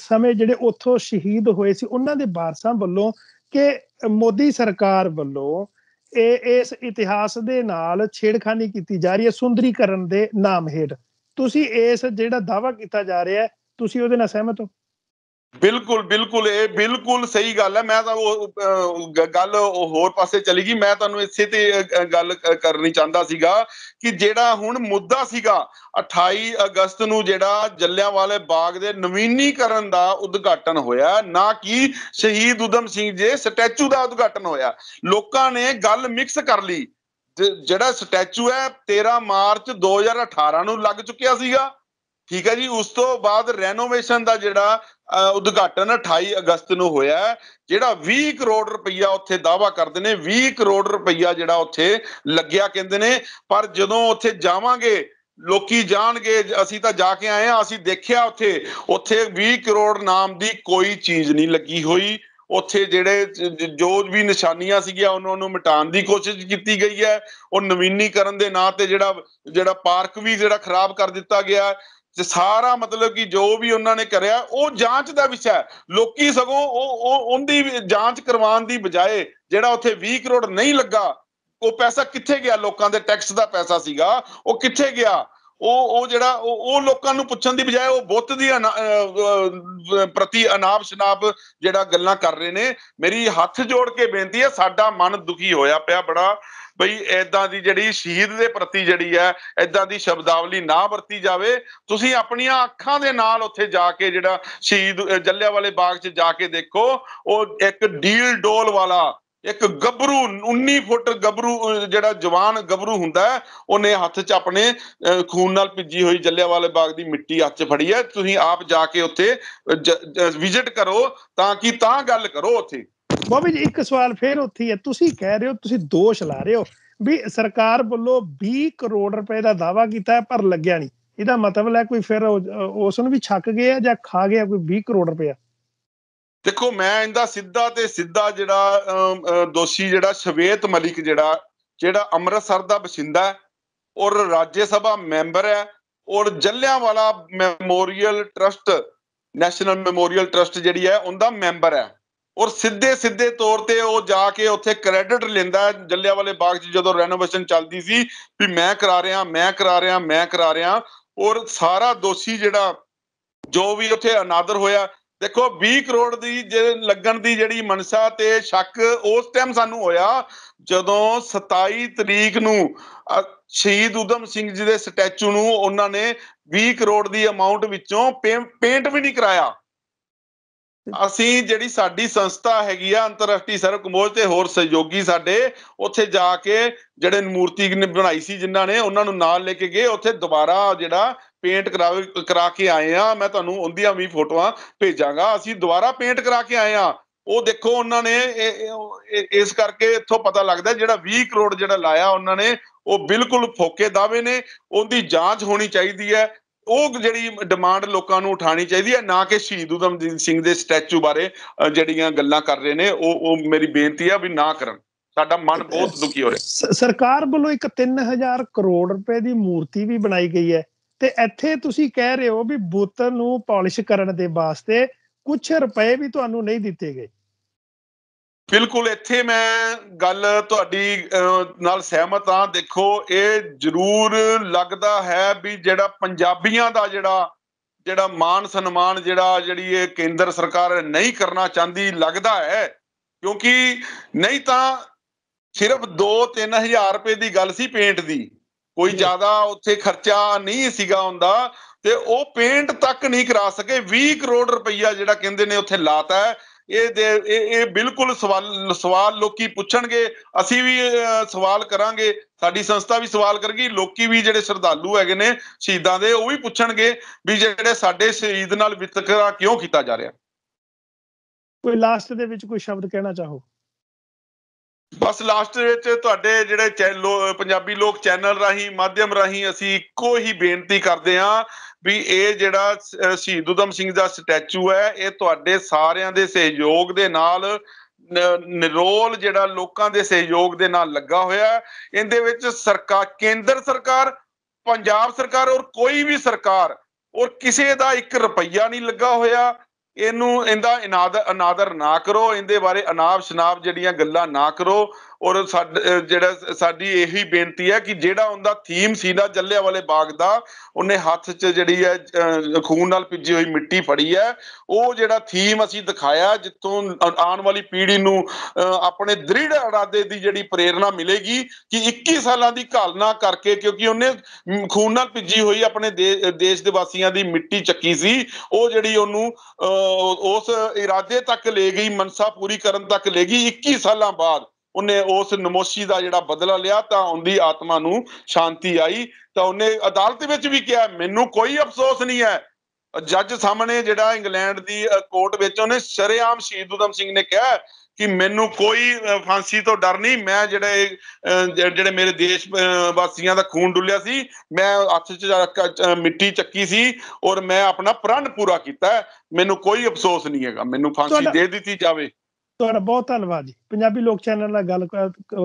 ਸਮੇਂ ਜਿਹੜੇ ਉੱਥੋਂ ਸ਼ਹੀਦ ਹੋਏ ਸੀ ਉਹਨਾਂ ਦੇ ਵਾਰਸਾਂ ਵੱਲੋਂ ਕਿ ਮੋਦੀ ਸਰਕਾਰ ਵੱਲੋਂ ਇਹ ਇਸ ਇਤਿਹਾਸ ਦੇ ਨਾਲ ਛੇੜਖਾਨੀ ਕੀਤੀ ਜਾ ਰਹੀ ਹੈ ਸੁੰਦਰੀਕਰਨ ਦੇ ਨਾਮ ਹੇਠ ਤੁਸੀਂ ਇਸ ਜਿਹੜਾ ਦਾਵਾ ਕੀਤਾ ਜਾ ਰਿਹਾ ਤੁਸੀਂ ਉਹਦੇ ਨਾਲ ਸਹਿਮਤ ਹੋ ਬਿਲਕੁਲ ਬਿਲਕੁਲ ਇਹ ਬਿਲਕੁਲ ਸਹੀ ਗੱਲ ਹੈ ਮੈਂ ਤਾਂ ਉਹ ਗੱਲ ਹੋਰ ਪਾਸੇ ਚਲੀ ਗਈ ਮੈਂ ਤੁਹਾਨੂੰ ਇਸੇ ਤੇ ਗੱਲ ਕਰਨੀ ਚਾਹੁੰਦਾ ਸੀਗਾ ਕਿ ਜਿਹੜਾ ਹੁਣ ਮੁੱਦਾ ਸੀਗਾ 28 ਅਗਸਤ ਨੂੰ ਜਿਹੜਾ ਜੱਲਿਆਂਵਾਲੇ ਬਾਗ ਦੇ ਨਵੀਨੀਕਰਨ ਦਾ ਉਦਘਾਟਨ ਹੋਇਆ ਨਾ ਕਿ ਸ਼ਹੀਦ ਉਦਮ ਸਿੰਘ ਜੀ ਸਟੈਚੂ ਦਾ ਉਦਘਾਟਨ ਹੋਇਆ ਲੋਕਾਂ ਨੇ ਗੱਲ ਮਿਕਸ ਕਰ ਲਈ ਜਿਹੜਾ ਸਟੈਚੂ ਹੈ 13 ਮਾਰਚ 2018 ਨੂੰ ਲੱਗ ਚੁੱਕਿਆ ਸੀਗਾ ਠੀਕ ਹੈ ਜੀ ਉਸ ਤੋਂ ਬਾਅਦ ਰੈਨੋਵੇਸ਼ਨ ਦਾ ਜਿਹੜਾ ਉਦਘਾਟਨ 28 ਅਗਸਤ ਨੂੰ ਹੋਇਆ ਜਿਹੜਾ 20 ਕਰੋੜ ਰੁਪਈਆ ਉੱਥੇ ਦਾਵਾ ਕਰਦੇ ਨੇ 20 ਕਰੋੜ ਰੁਪਈਆ ਜਿਹੜਾ ਉੱਥੇ ਲੱਗਿਆ ਕਹਿੰਦੇ ਨੇ ਪਰ ਜਦੋਂ ਉੱਥੇ ਜਾਵਾਂਗੇ ਲੋਕੀ ਜਾਣਗੇ ਅਸੀਂ ਤਾਂ ਜਾ ਕੇ ਆਏ ਆ ਅਸੀਂ ਦੇਖਿਆ ਉੱਥੇ ਉੱਥੇ 20 ਕਰੋੜ ਨਾਮ ਦੀ ਕੋਈ ਚੀਜ਼ ਨਹੀਂ ਲੱਗੀ ਹੋਈ ਉੱਥੇ ਜਿਹੜੇ ਜੋ ਵੀ ਨਿਸ਼ਾਨੀਆਂ ਸੀਗੀਆਂ ਉਹਨਾਂ ਨੂੰ ਮਿਟਾਉਣ ਦੀ ਕੋਸ਼ਿਸ਼ ਕੀਤੀ ਗਈ ਹੈ ਉਹ ਨਵੀਨੀਕਰਨ ਦੇ ਨਾਂ ਤੇ ਜਿਹੜਾ ਜਿਹੜਾ ਪਾਰਕ ਵੀ ਜਿਹੜਾ ਖਰਾਬ ਕਰ ਦਿੱਤਾ ਗਿਆ ਤੇ ਸਾਰਾ ਮਤਲਬ ਕਿ ਜੋ ਵੀ ਉਹਨਾਂ ਨੇ ਕਰਿਆ ਉਹ ਜਾਂਚ ਦਾ ਵਿਸ਼ਾ ਲੋਕੀ ਸਗੋਂ ਉਹ ਉਹ ਉਹਦੀ ਜਾਂਚ ਕਰਵਾਉਣ ਦੀ ਬਜਾਏ ਜਿਹੜਾ ਉੱਥੇ 20 ਕਰੋੜ ਨਹੀਂ ਲੱਗਾ ਉਹ ਪੈਸਾ ਕਿੱਥੇ ਗਿਆ ਲੋਕਾਂ ਦੇ ਟੈਕਸ ਦਾ ਪੈਸਾ ਸੀਗਾ ਉਹ ਕਿੱਥੇ ਗਿਆ ਉਹ ਉਹ ਜਿਹੜਾ ਉਹ ਲੋਕਾਂ ਨੂੰ ਪੁੱਛਣ ਦੀ ਬਜਾਏ ਉਹ ਬੁੱਤ ਦੀ ਪ੍ਰਤੀ ਅਨਾਬ ਸ਼ਨਾਪ ਜਿਹੜਾ ਗੱਲਾਂ ਕਰ ਰਹੇ ਨੇ ਮੇਰੀ ਹੱਥ ਜੋੜ ਕੇ ਬੇਨਤੀ ਹੈ ਸਾਡਾ ਮਨ ਦੁਖੀ ਹੋਇਆ ਪਿਆ ਬੜਾ ਬਈ ਐਦਾਂ ਦੀ ਜਿਹੜੀ ਸ਼ਹੀਦ ਦੇ ਪ੍ਰਤੀ ਜਿਹੜੀ ਹੈ ਐਦਾਂ ਦੀ ਸ਼ਬਦਾਵਲੀ ਨਾ ਵਰਤੀ ਜਾਵੇ ਤੁਸੀਂ ਆਪਣੀਆਂ ਅੱਖਾਂ ਦੇ ਨਾਲ ਉੱਥੇ ਜਾ ਕੇ ਜਿਹੜਾ ਸ਼ਹੀਦ ਜੱਲਿਆ ਵਾਲੇ ਬਾਗ 'ਚ ਜਾ ਕੇ ਦੇਖੋ ਉਹ ਇੱਕ ਡੀਲ ਡੋਲ ਵਾਲਾ ਇੱਕ ਗੱਭਰੂ 19 ਫੁੱਟ ਗੱਭਰੂ ਜਿਹੜਾ ਜਵਾਨ ਗੱਭਰੂ ਹੁੰਦਾ ਉਹਨੇ ਹੱਥ 'ਚ ਆਪਣੇ ਖੂਨ ਨਾਲ ਭਿੱਜੀ ਹੋਈ ਜੱਲਿਆਂਵਾਲੇ ਬਾਗ ਦੀ ਮਿੱਟੀ ਹੱਥ 'ਚ ਫੜੀ ਹੈ ਤੁਸੀਂ ਆਪ ਜਾ ਕੇ ਉੱਥੇ ਵਿਜ਼ਿਟ ਕਰੋ ਤਾਂ ਕਿ ਤਾਂ ਗੱਲ ਕਰੋ ਉੱਥੇ ਬੋਬੀ ਜੀ ਇੱਕ ਸਵਾਲ ਫੇਰ ਉੱਥੇ ਹੈ ਤੁਸੀਂ ਕਹਿ ਰਹੇ ਹੋ ਤੁਸੀਂ ਦੋਸ਼ ਲਾ ਰਹੇ ਹੋ ਵੀ ਸਰਕਾਰ ਵੱਲੋਂ 20 ਕਰੋੜ ਰੁਪਏ ਦਾ ਦਾਵਾ ਕੀਤਾ ਹੈ ਪਰ ਲੱਗਿਆ ਨਹੀਂ ਇਹਦਾ ਮਤਲਬ ਹੈ ਕੋਈ ਫਿਰ ਉਸ ਨੂੰ ਵੀ ਛੱਕ ਆ ਜਾਂ ਖਾ ਗਿਆ ਕੋਈ 20 ਕਰੋੜ ਰੁਪਏ ਦੇਖੋ ਮੈਂ ਇਹਦਾ ਸਿੱਧਾ ਤੇ ਸਿੱਧਾ ਜਿਹੜਾ ਦੋਸ਼ੀ ਜਿਹੜਾ ਸ਼ਵੇਤ ਮਲਿਕ ਜਿਹੜਾ ਜਿਹੜਾ ਅੰਮ੍ਰਿਤਸਰ ਦਾ ਵਸਿੰਦਾ ਔਰ ਰਾਜ ਸਭਾ ਮੈਂਬਰ ਹੈ ਔਰ Jallianwala memorial trust national memorial trust ਜਿਹੜੀ ਹੈ ਉਹਦਾ ਮੈਂਬਰ ਹੈ ਔਰ ਸਿੱਧੇ ਸਿੱਧੇ ਤੌਰ ਤੇ ਉਹ ਜਾ ਕੇ ਉੱਥੇ ਕ੍ਰੈਡਿਟ ਲੈਂਦਾ ਜੱਲਿਆਂ ਵਾਲੇ ਬਾਗ 'ਚ ਜਦੋਂ ਰੈਨੋਵੇਸ਼ਨ ਚੱਲਦੀ ਸੀ ਵੀ ਮੈਂ ਕਰਾ ਰਿਹਾ ਮੈਂ ਕਰਾ ਰਿਹਾ ਮੈਂ ਕਰਾ ਰਿਹਾ ਔਰ ਸਾਰਾ ਦੋਸ਼ੀ ਜਿਹੜਾ ਜੋ ਵੀ ਉੱਥੇ ਅਨਾਦਰ ਹੋਇਆ ਦੇਖੋ 20 ਕਰੋੜ ਦੀ ਜੇ ਲੱਗਣ ਦੀ ਜਿਹੜੀ ਮਨਸਾ ਤੇ ਸ਼ੱਕ ਉਸ ਟਾਈਮ ਸਾਨੂੰ ਹੋਇਆ ਜਦੋਂ 27 ਤਰੀਕ ਨੂੰ ਸ਼ਹੀਦ ਉਦਮ ਸਿੰਘ ਜੀ ਦੇ ਸਟੈਚੂ ਨੂੰ ਉਹਨਾਂ ਨੇ 20 ਕਰੋੜ ਦੀ ਅਮਾਉਂਟ ਵਿੱਚੋਂ ਪੇਂਟ ਵੀ ਨਹੀਂ ਕਰਾਇਆ ਅਸੀਂ ਜਿਹੜੀ ਸਾਡੀ ਸੰਸਥਾ ਹੈਗੀ ਆ ਅੰਤਰਰਾਸ਼ਟਰੀ ਸਰਵ ਕਮੋਜ ਤੇ ਹੋਰ ਸਹਿਯੋਗੀ ਸਾਡੇ ਉੱਥੇ ਜਾ ਕੇ ਜਿਹੜੇ ਮੂਰਤੀ ਬਣਾਈ ਸੀ ਜਿਨ੍ਹਾਂ ਨੇ ਉਹਨਾਂ ਨੂੰ ਨਾਲ ਲੈ ਕੇ ਗਏ ਉੱਥੇ ਦੁਬਾਰਾ ਜਿਹੜਾ ਪੇਂਟ ਕਰਾ ਕੇ ਆਏ ਆ ਮੈਂ ਤੁਹਾਨੂੰ ਉਹਦੀਆਂ ਵੀ ਫੋਟੋਆਂ ਭੇਜਾਂਗਾ ਅਸੀਂ ਦੁਬਾਰਾ ਪੇਂਟ ਕਰਾ ਕੇ ਆਏ ਆ ਉਹ ਦੇਖੋ ਉਹਨਾਂ ਨੇ ਇਸ ਕਰਕੇ ਇੱਥੋਂ ਪਤਾ ਲੱਗਦਾ ਜਿਹੜਾ 20 ਕਰੋੜ ਜਿਹੜਾ ਲਾਇਆ ਉਹਨਾਂ ਨੇ ਉਹ ਬਿਲਕੁਲ ਫੋਕੇ ਦਾਵੇ ਨੇ ਉਹਦੀ ਜਾਂਚ ਹੋਣੀ ਚਾਹੀਦੀ ਹੈ ਉਹ ਜਿਹੜੀ ਡਿਮਾਂਡ ਲੋਕਾਂ ਨੂੰ ਉਠਾਣੀ ਚਾਹੀਦੀ ਹੈ ਨਾ ਕਿ ਸ਼ਹੀਦ ਉਦਮ ਸਿੰਘ ਦੇ ਸਟੈਚੂ ਬਾਰੇ ਜਿਹੜੀਆਂ ਗੱਲਾਂ ਕਰ ਰਹੇ ਨੇ ਉਹ ਉਹ ਮੇਰੀ ਬੇਨਤੀ ਆ ਵੀ ਨਾ ਕਰਨ ਸਾਡਾ ਮਨ ਬਹੁਤ ਦੁਖੀ ਹੋ ਰਿਹਾ ਸਰਕਾਰ ਵੱਲੋਂ ਇੱਕ 3000 ਕਰੋੜ ਰੁਪਏ ਦੀ ਮੂਰਤੀ ਵੀ ਬਣਾਈ ਗਈ ਹੈ ਤੇ ਇੱਥੇ ਤੁਸੀਂ ਕਹਿ ਰਹੇ ਹੋ ਵੀ ਬੁੱਤ ਨੂੰ ਪਾਲਿਸ਼ ਕਰਨ ਦੇ ਵਾਸਤੇ ਕੁਝ ਰੁਪਏ ਵੀ ਤੁਹਾਨੂੰ ਨਹੀਂ ਦਿੱਤੇ ਗਏ ਬਿਲਕੁਲ ਇੱਥੇ ਮੈਂ ਗੱਲ ਤੁਹਾਡੀ ਨਾਲ ਸਹਿਮਤ ਹਾਂ ਦੇਖੋ ਇਹ ਜ਼ਰੂਰ ਲੱਗਦਾ ਹੈ ਵੀ ਜਿਹੜਾ ਪੰਜਾਬੀਆਂ ਦਾ ਜਿਹੜਾ ਜਿਹੜਾ ਮਾਨ ਸਨਮਾਨ ਜਿਹੜਾ ਜਿਹੜੀ ਇਹ ਕੇਂਦਰ ਸਰਕਾਰ ਨਹੀਂ ਕਰਨਾ ਚਾਹੁੰਦੀ ਲੱਗਦਾ ਹੈ ਕਿਉਂਕਿ ਨਹੀਂ ਤਾਂ ਸਿਰਫ 2-3000 ਰੁਪਏ ਦੀ ਗੱਲ ਸੀ ਪੇਂਟ ਦੀ ਕੋਈ ਜ਼ਿਆਦਾ ਉੱਥੇ ਖਰਚਾ ਨਹੀਂ ਸੀਗਾ ਹੁੰਦਾ ਤੇ ਉਹ ਪੇਂਟ ਤੱਕ ਨਹੀਂ ਕਰਾ ਸਕੇ 20 ਕਰੋੜ ਰੁਪਈਆ ਜਿਹੜਾ ਕਹਿੰਦੇ ਨੇ ਉੱਥੇ ਲਾਤਾ ਹੈ ਇਹ ਇਹ ਬਿਲਕੁਲ ਸਵਾਲ ਸਵਾਲ ਲੋਕੀ ਪੁੱਛਣਗੇ ਅਸੀਂ ਵੀ ਸਵਾਲ ਕਰਾਂਗੇ ਸਾਡੀ ਸੰਸਥਾ ਵੀ ਸਵਾਲ ਕਰਗੀ ਲੋਕੀ ਵੀ ਜਿਹੜੇ ਸ਼ਰਧਾਲੂ ਹੈਗੇ ਨੇ ਸ਼ਹੀਦਾਂ ਦੇ ਉਹ ਵੀ ਪੁੱਛਣਗੇ ਵੀ ਜਿਹੜੇ ਸਾਡੇ ਸ਼ਹੀਦ ਨਾਲ ਵਿਤਕਰਾ ਕਿਉਂ ਕੀਤਾ ਜਾ ਰਿਹਾ ਕੋਈ ਲਾਸਟ ਦੇ ਵਿੱਚ ਕੋਈ ਸ਼ਬਦ ਕਹਿਣਾ ਚਾਹੋ ਬਸ ਲਾਸਟ ਵਿੱਚ ਤੁਹਾਡੇ ਜਿਹੜੇ ਪੰਜਾਬੀ ਲੋਕ ਚੈਨਲ ਰਾਹੀਂ ਮਾਧਿਅਮ ਰਾਹੀਂ ਅਸੀਂ ਇੱਕੋ ਹੀ ਬੇਨਤੀ ਕਰਦੇ ਹਾਂ ਵੀ ਇਹ ਜਿਹੜਾ ਸ਼ਹੀਦ ਉਦਮ ਸਿੰਘ ਦਾ ਸਟੈਚੂ ਹੈ ਇਹ ਤੁਹਾਡੇ ਸਾਰਿਆਂ ਦੇ ਸਹਿਯੋਗ ਦੇ ਨਾਲ ਨਿਰੋਲ ਜਿਹੜਾ ਲੋਕਾਂ ਦੇ ਸਹਿਯੋਗ ਦੇ ਨਾਲ ਲੱਗਾ ਹੋਇਆ ਇਹਦੇ ਵਿੱਚ ਸਰਕਾਰ ਕੇਂਦਰ ਸਰਕਾਰ ਪੰਜਾਬ ਸਰਕਾਰ ਔਰ ਕੋਈ ਵੀ ਸਰਕਾਰ ਔਰ ਕਿਸੇ ਦਾ 1 ਰੁਪਈਆ ਨਹੀਂ ਲੱਗਾ ਹੋਇਆ ਇਹਨੂੰ ਇਹਦਾ ਅਨਾਦਰ ਨਾ ਕਰੋ ਇਹਦੇ ਬਾਰੇ ਅਨਾਬ ਸ਼ਨਾਬ ਜਿਹੜੀਆਂ ਗੱਲਾਂ ਨਾ ਕਰੋ ਔਰ ਜਿਹੜਾ ਸਾਡੀ ਇਹੀ ਬੇਨਤੀ ਹੈ ਕਿ ਜਿਹੜਾ ਉਹਦਾ ਥੀਮ ਸੀ ਨਾ ਜੱਲਿਆਂ ਵਾਲੇ ਬਾਗ ਦਾ ਉਹਨੇ ਹੱਥ 'ਚ ਜਿਹੜੀ ਹੈ ਖੂਨ ਨਾਲ ਭਿੱਜੀ ਹੋਈ ਮਿੱਟੀ ਫੜੀ ਹੈ ਉਹ ਜਿਹੜਾ ਥੀਮ ਅਸੀਂ ਦਿਖਾਇਆ ਜਿੱਥੋਂ ਆਉਣ ਵਾਲੀ ਪੀੜ੍ਹੀ ਨੂੰ ਆਪਣੇ ਦ੍ਰਿੜ ਇਰਾਦੇ ਦੀ ਜਿਹੜੀ ਪ੍ਰੇਰਣਾ ਮਿਲੇਗੀ ਕਿ 21 ਸਾਲਾਂ ਦੀ ਘਾਲਣਾ ਕਰਕੇ ਕਿਉਂਕਿ ਉਹਨੇ ਖੂਨ ਨਾਲ ਭਿੱਜੀ ਹੋਈ ਆਪਣੇ ਦੇਸ਼ ਦੇ ਵਾਸੀਆਂ ਦੀ ਮਿੱਟੀ ਚੱਕੀ ਸੀ ਉਹ ਜਿਹੜੀ ਉਹਨੂੰ ਉਸ ਇਰਾਦੇ ਤੱਕ ਲੈ ਗਈ ਮਨਸਾ ਪੂਰੀ ਕਰਨ ਤੱਕ ਲੈ ਗਈ 21 ਸਾਲਾਂ ਬਾਅਦ ਉਹਨੇ ਉਸ ਨਮੋਸ਼ੀ ਦਾ ਜਿਹੜਾ ਬਦਲਾ ਲਿਆ ਤਾਂ ਉਹਦੀ ਆਤਮਾ ਨੂੰ ਸ਼ਾਂਤੀ ਆਈ ਤਾਂ ਉਹਨੇ ਅਦਾਲਤ ਵਿੱਚ ਵੀ ਕਿਹਾ ਮੈਨੂੰ ਕੋਈ ਅਫਸੋਸ ਨਹੀਂ ਹੈ ਜੱਜ ਸਾਹਮਣੇ ਜਿਹੜਾ ਇੰਗਲੈਂਡ ਦੀ ਕੋਰਟ ਵਿੱਚ ਉਹਨੇ ਸ਼ਰੇਆਮ ਸ਼ਹੀਦ ਉਦਮ ਸਿੰਘ ਨੇ ਕਿਹਾ ਕਿ ਮੈਨੂੰ ਕੋਈ ਫਾਂਸੀ ਤੋਂ ਡਰ ਨਹੀਂ ਮੈਂ ਜਿਹੜੇ ਜਿਹੜੇ ਮੇਰੇ ਦੇਸ਼ ਵਾਸੀਆਂ ਦਾ ਖੂਨ ਡੁੱਲਿਆ ਸੀ ਮੈਂ ਹੱਥ 'ਚ ਮਿੱਟੀ ਚੱਕੀ ਸੀ ਔਰ ਮੈਂ ਆਪਣਾ ਪ੍ਰਣ ਪੂਰਾ ਕੀਤਾ ਮੈਨੂੰ ਕੋਈ ਅਫਸੋਸ ਨਹੀਂ ਹੈਗਾ ਮੈਨੂੰ ਫਾਂਸੀ ਦੇ ਦਿੱਤੀ ਜਾਵੇ ਤੁਹਾਡਾ ਬਹੁਤ ਧੰਨਵਾਦ ਜੀ ਪੰਜਾਬੀ ਲੋਕ ਚੈਨਲ ਨਾਲ ਗੱਲ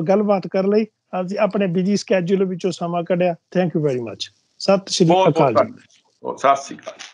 ਗੱਲਬਾਤ ਕਰ ਲਈ ਅਸੀਂ ਆਪਣੇ ਬਿਜੀ ਸਕੇਜੂਲ ਵਿੱਚੋਂ ਸਮਾਂ ਕੱਢਿਆ ਥੈਂਕ ਯੂ ਵੈਰੀ ਮੱਚ ਸਤਿ ਸ਼੍ਰੀ ਅਕਾਲ ਸਤਿ ਸ਼੍ਰੀ ਅਕਾਲ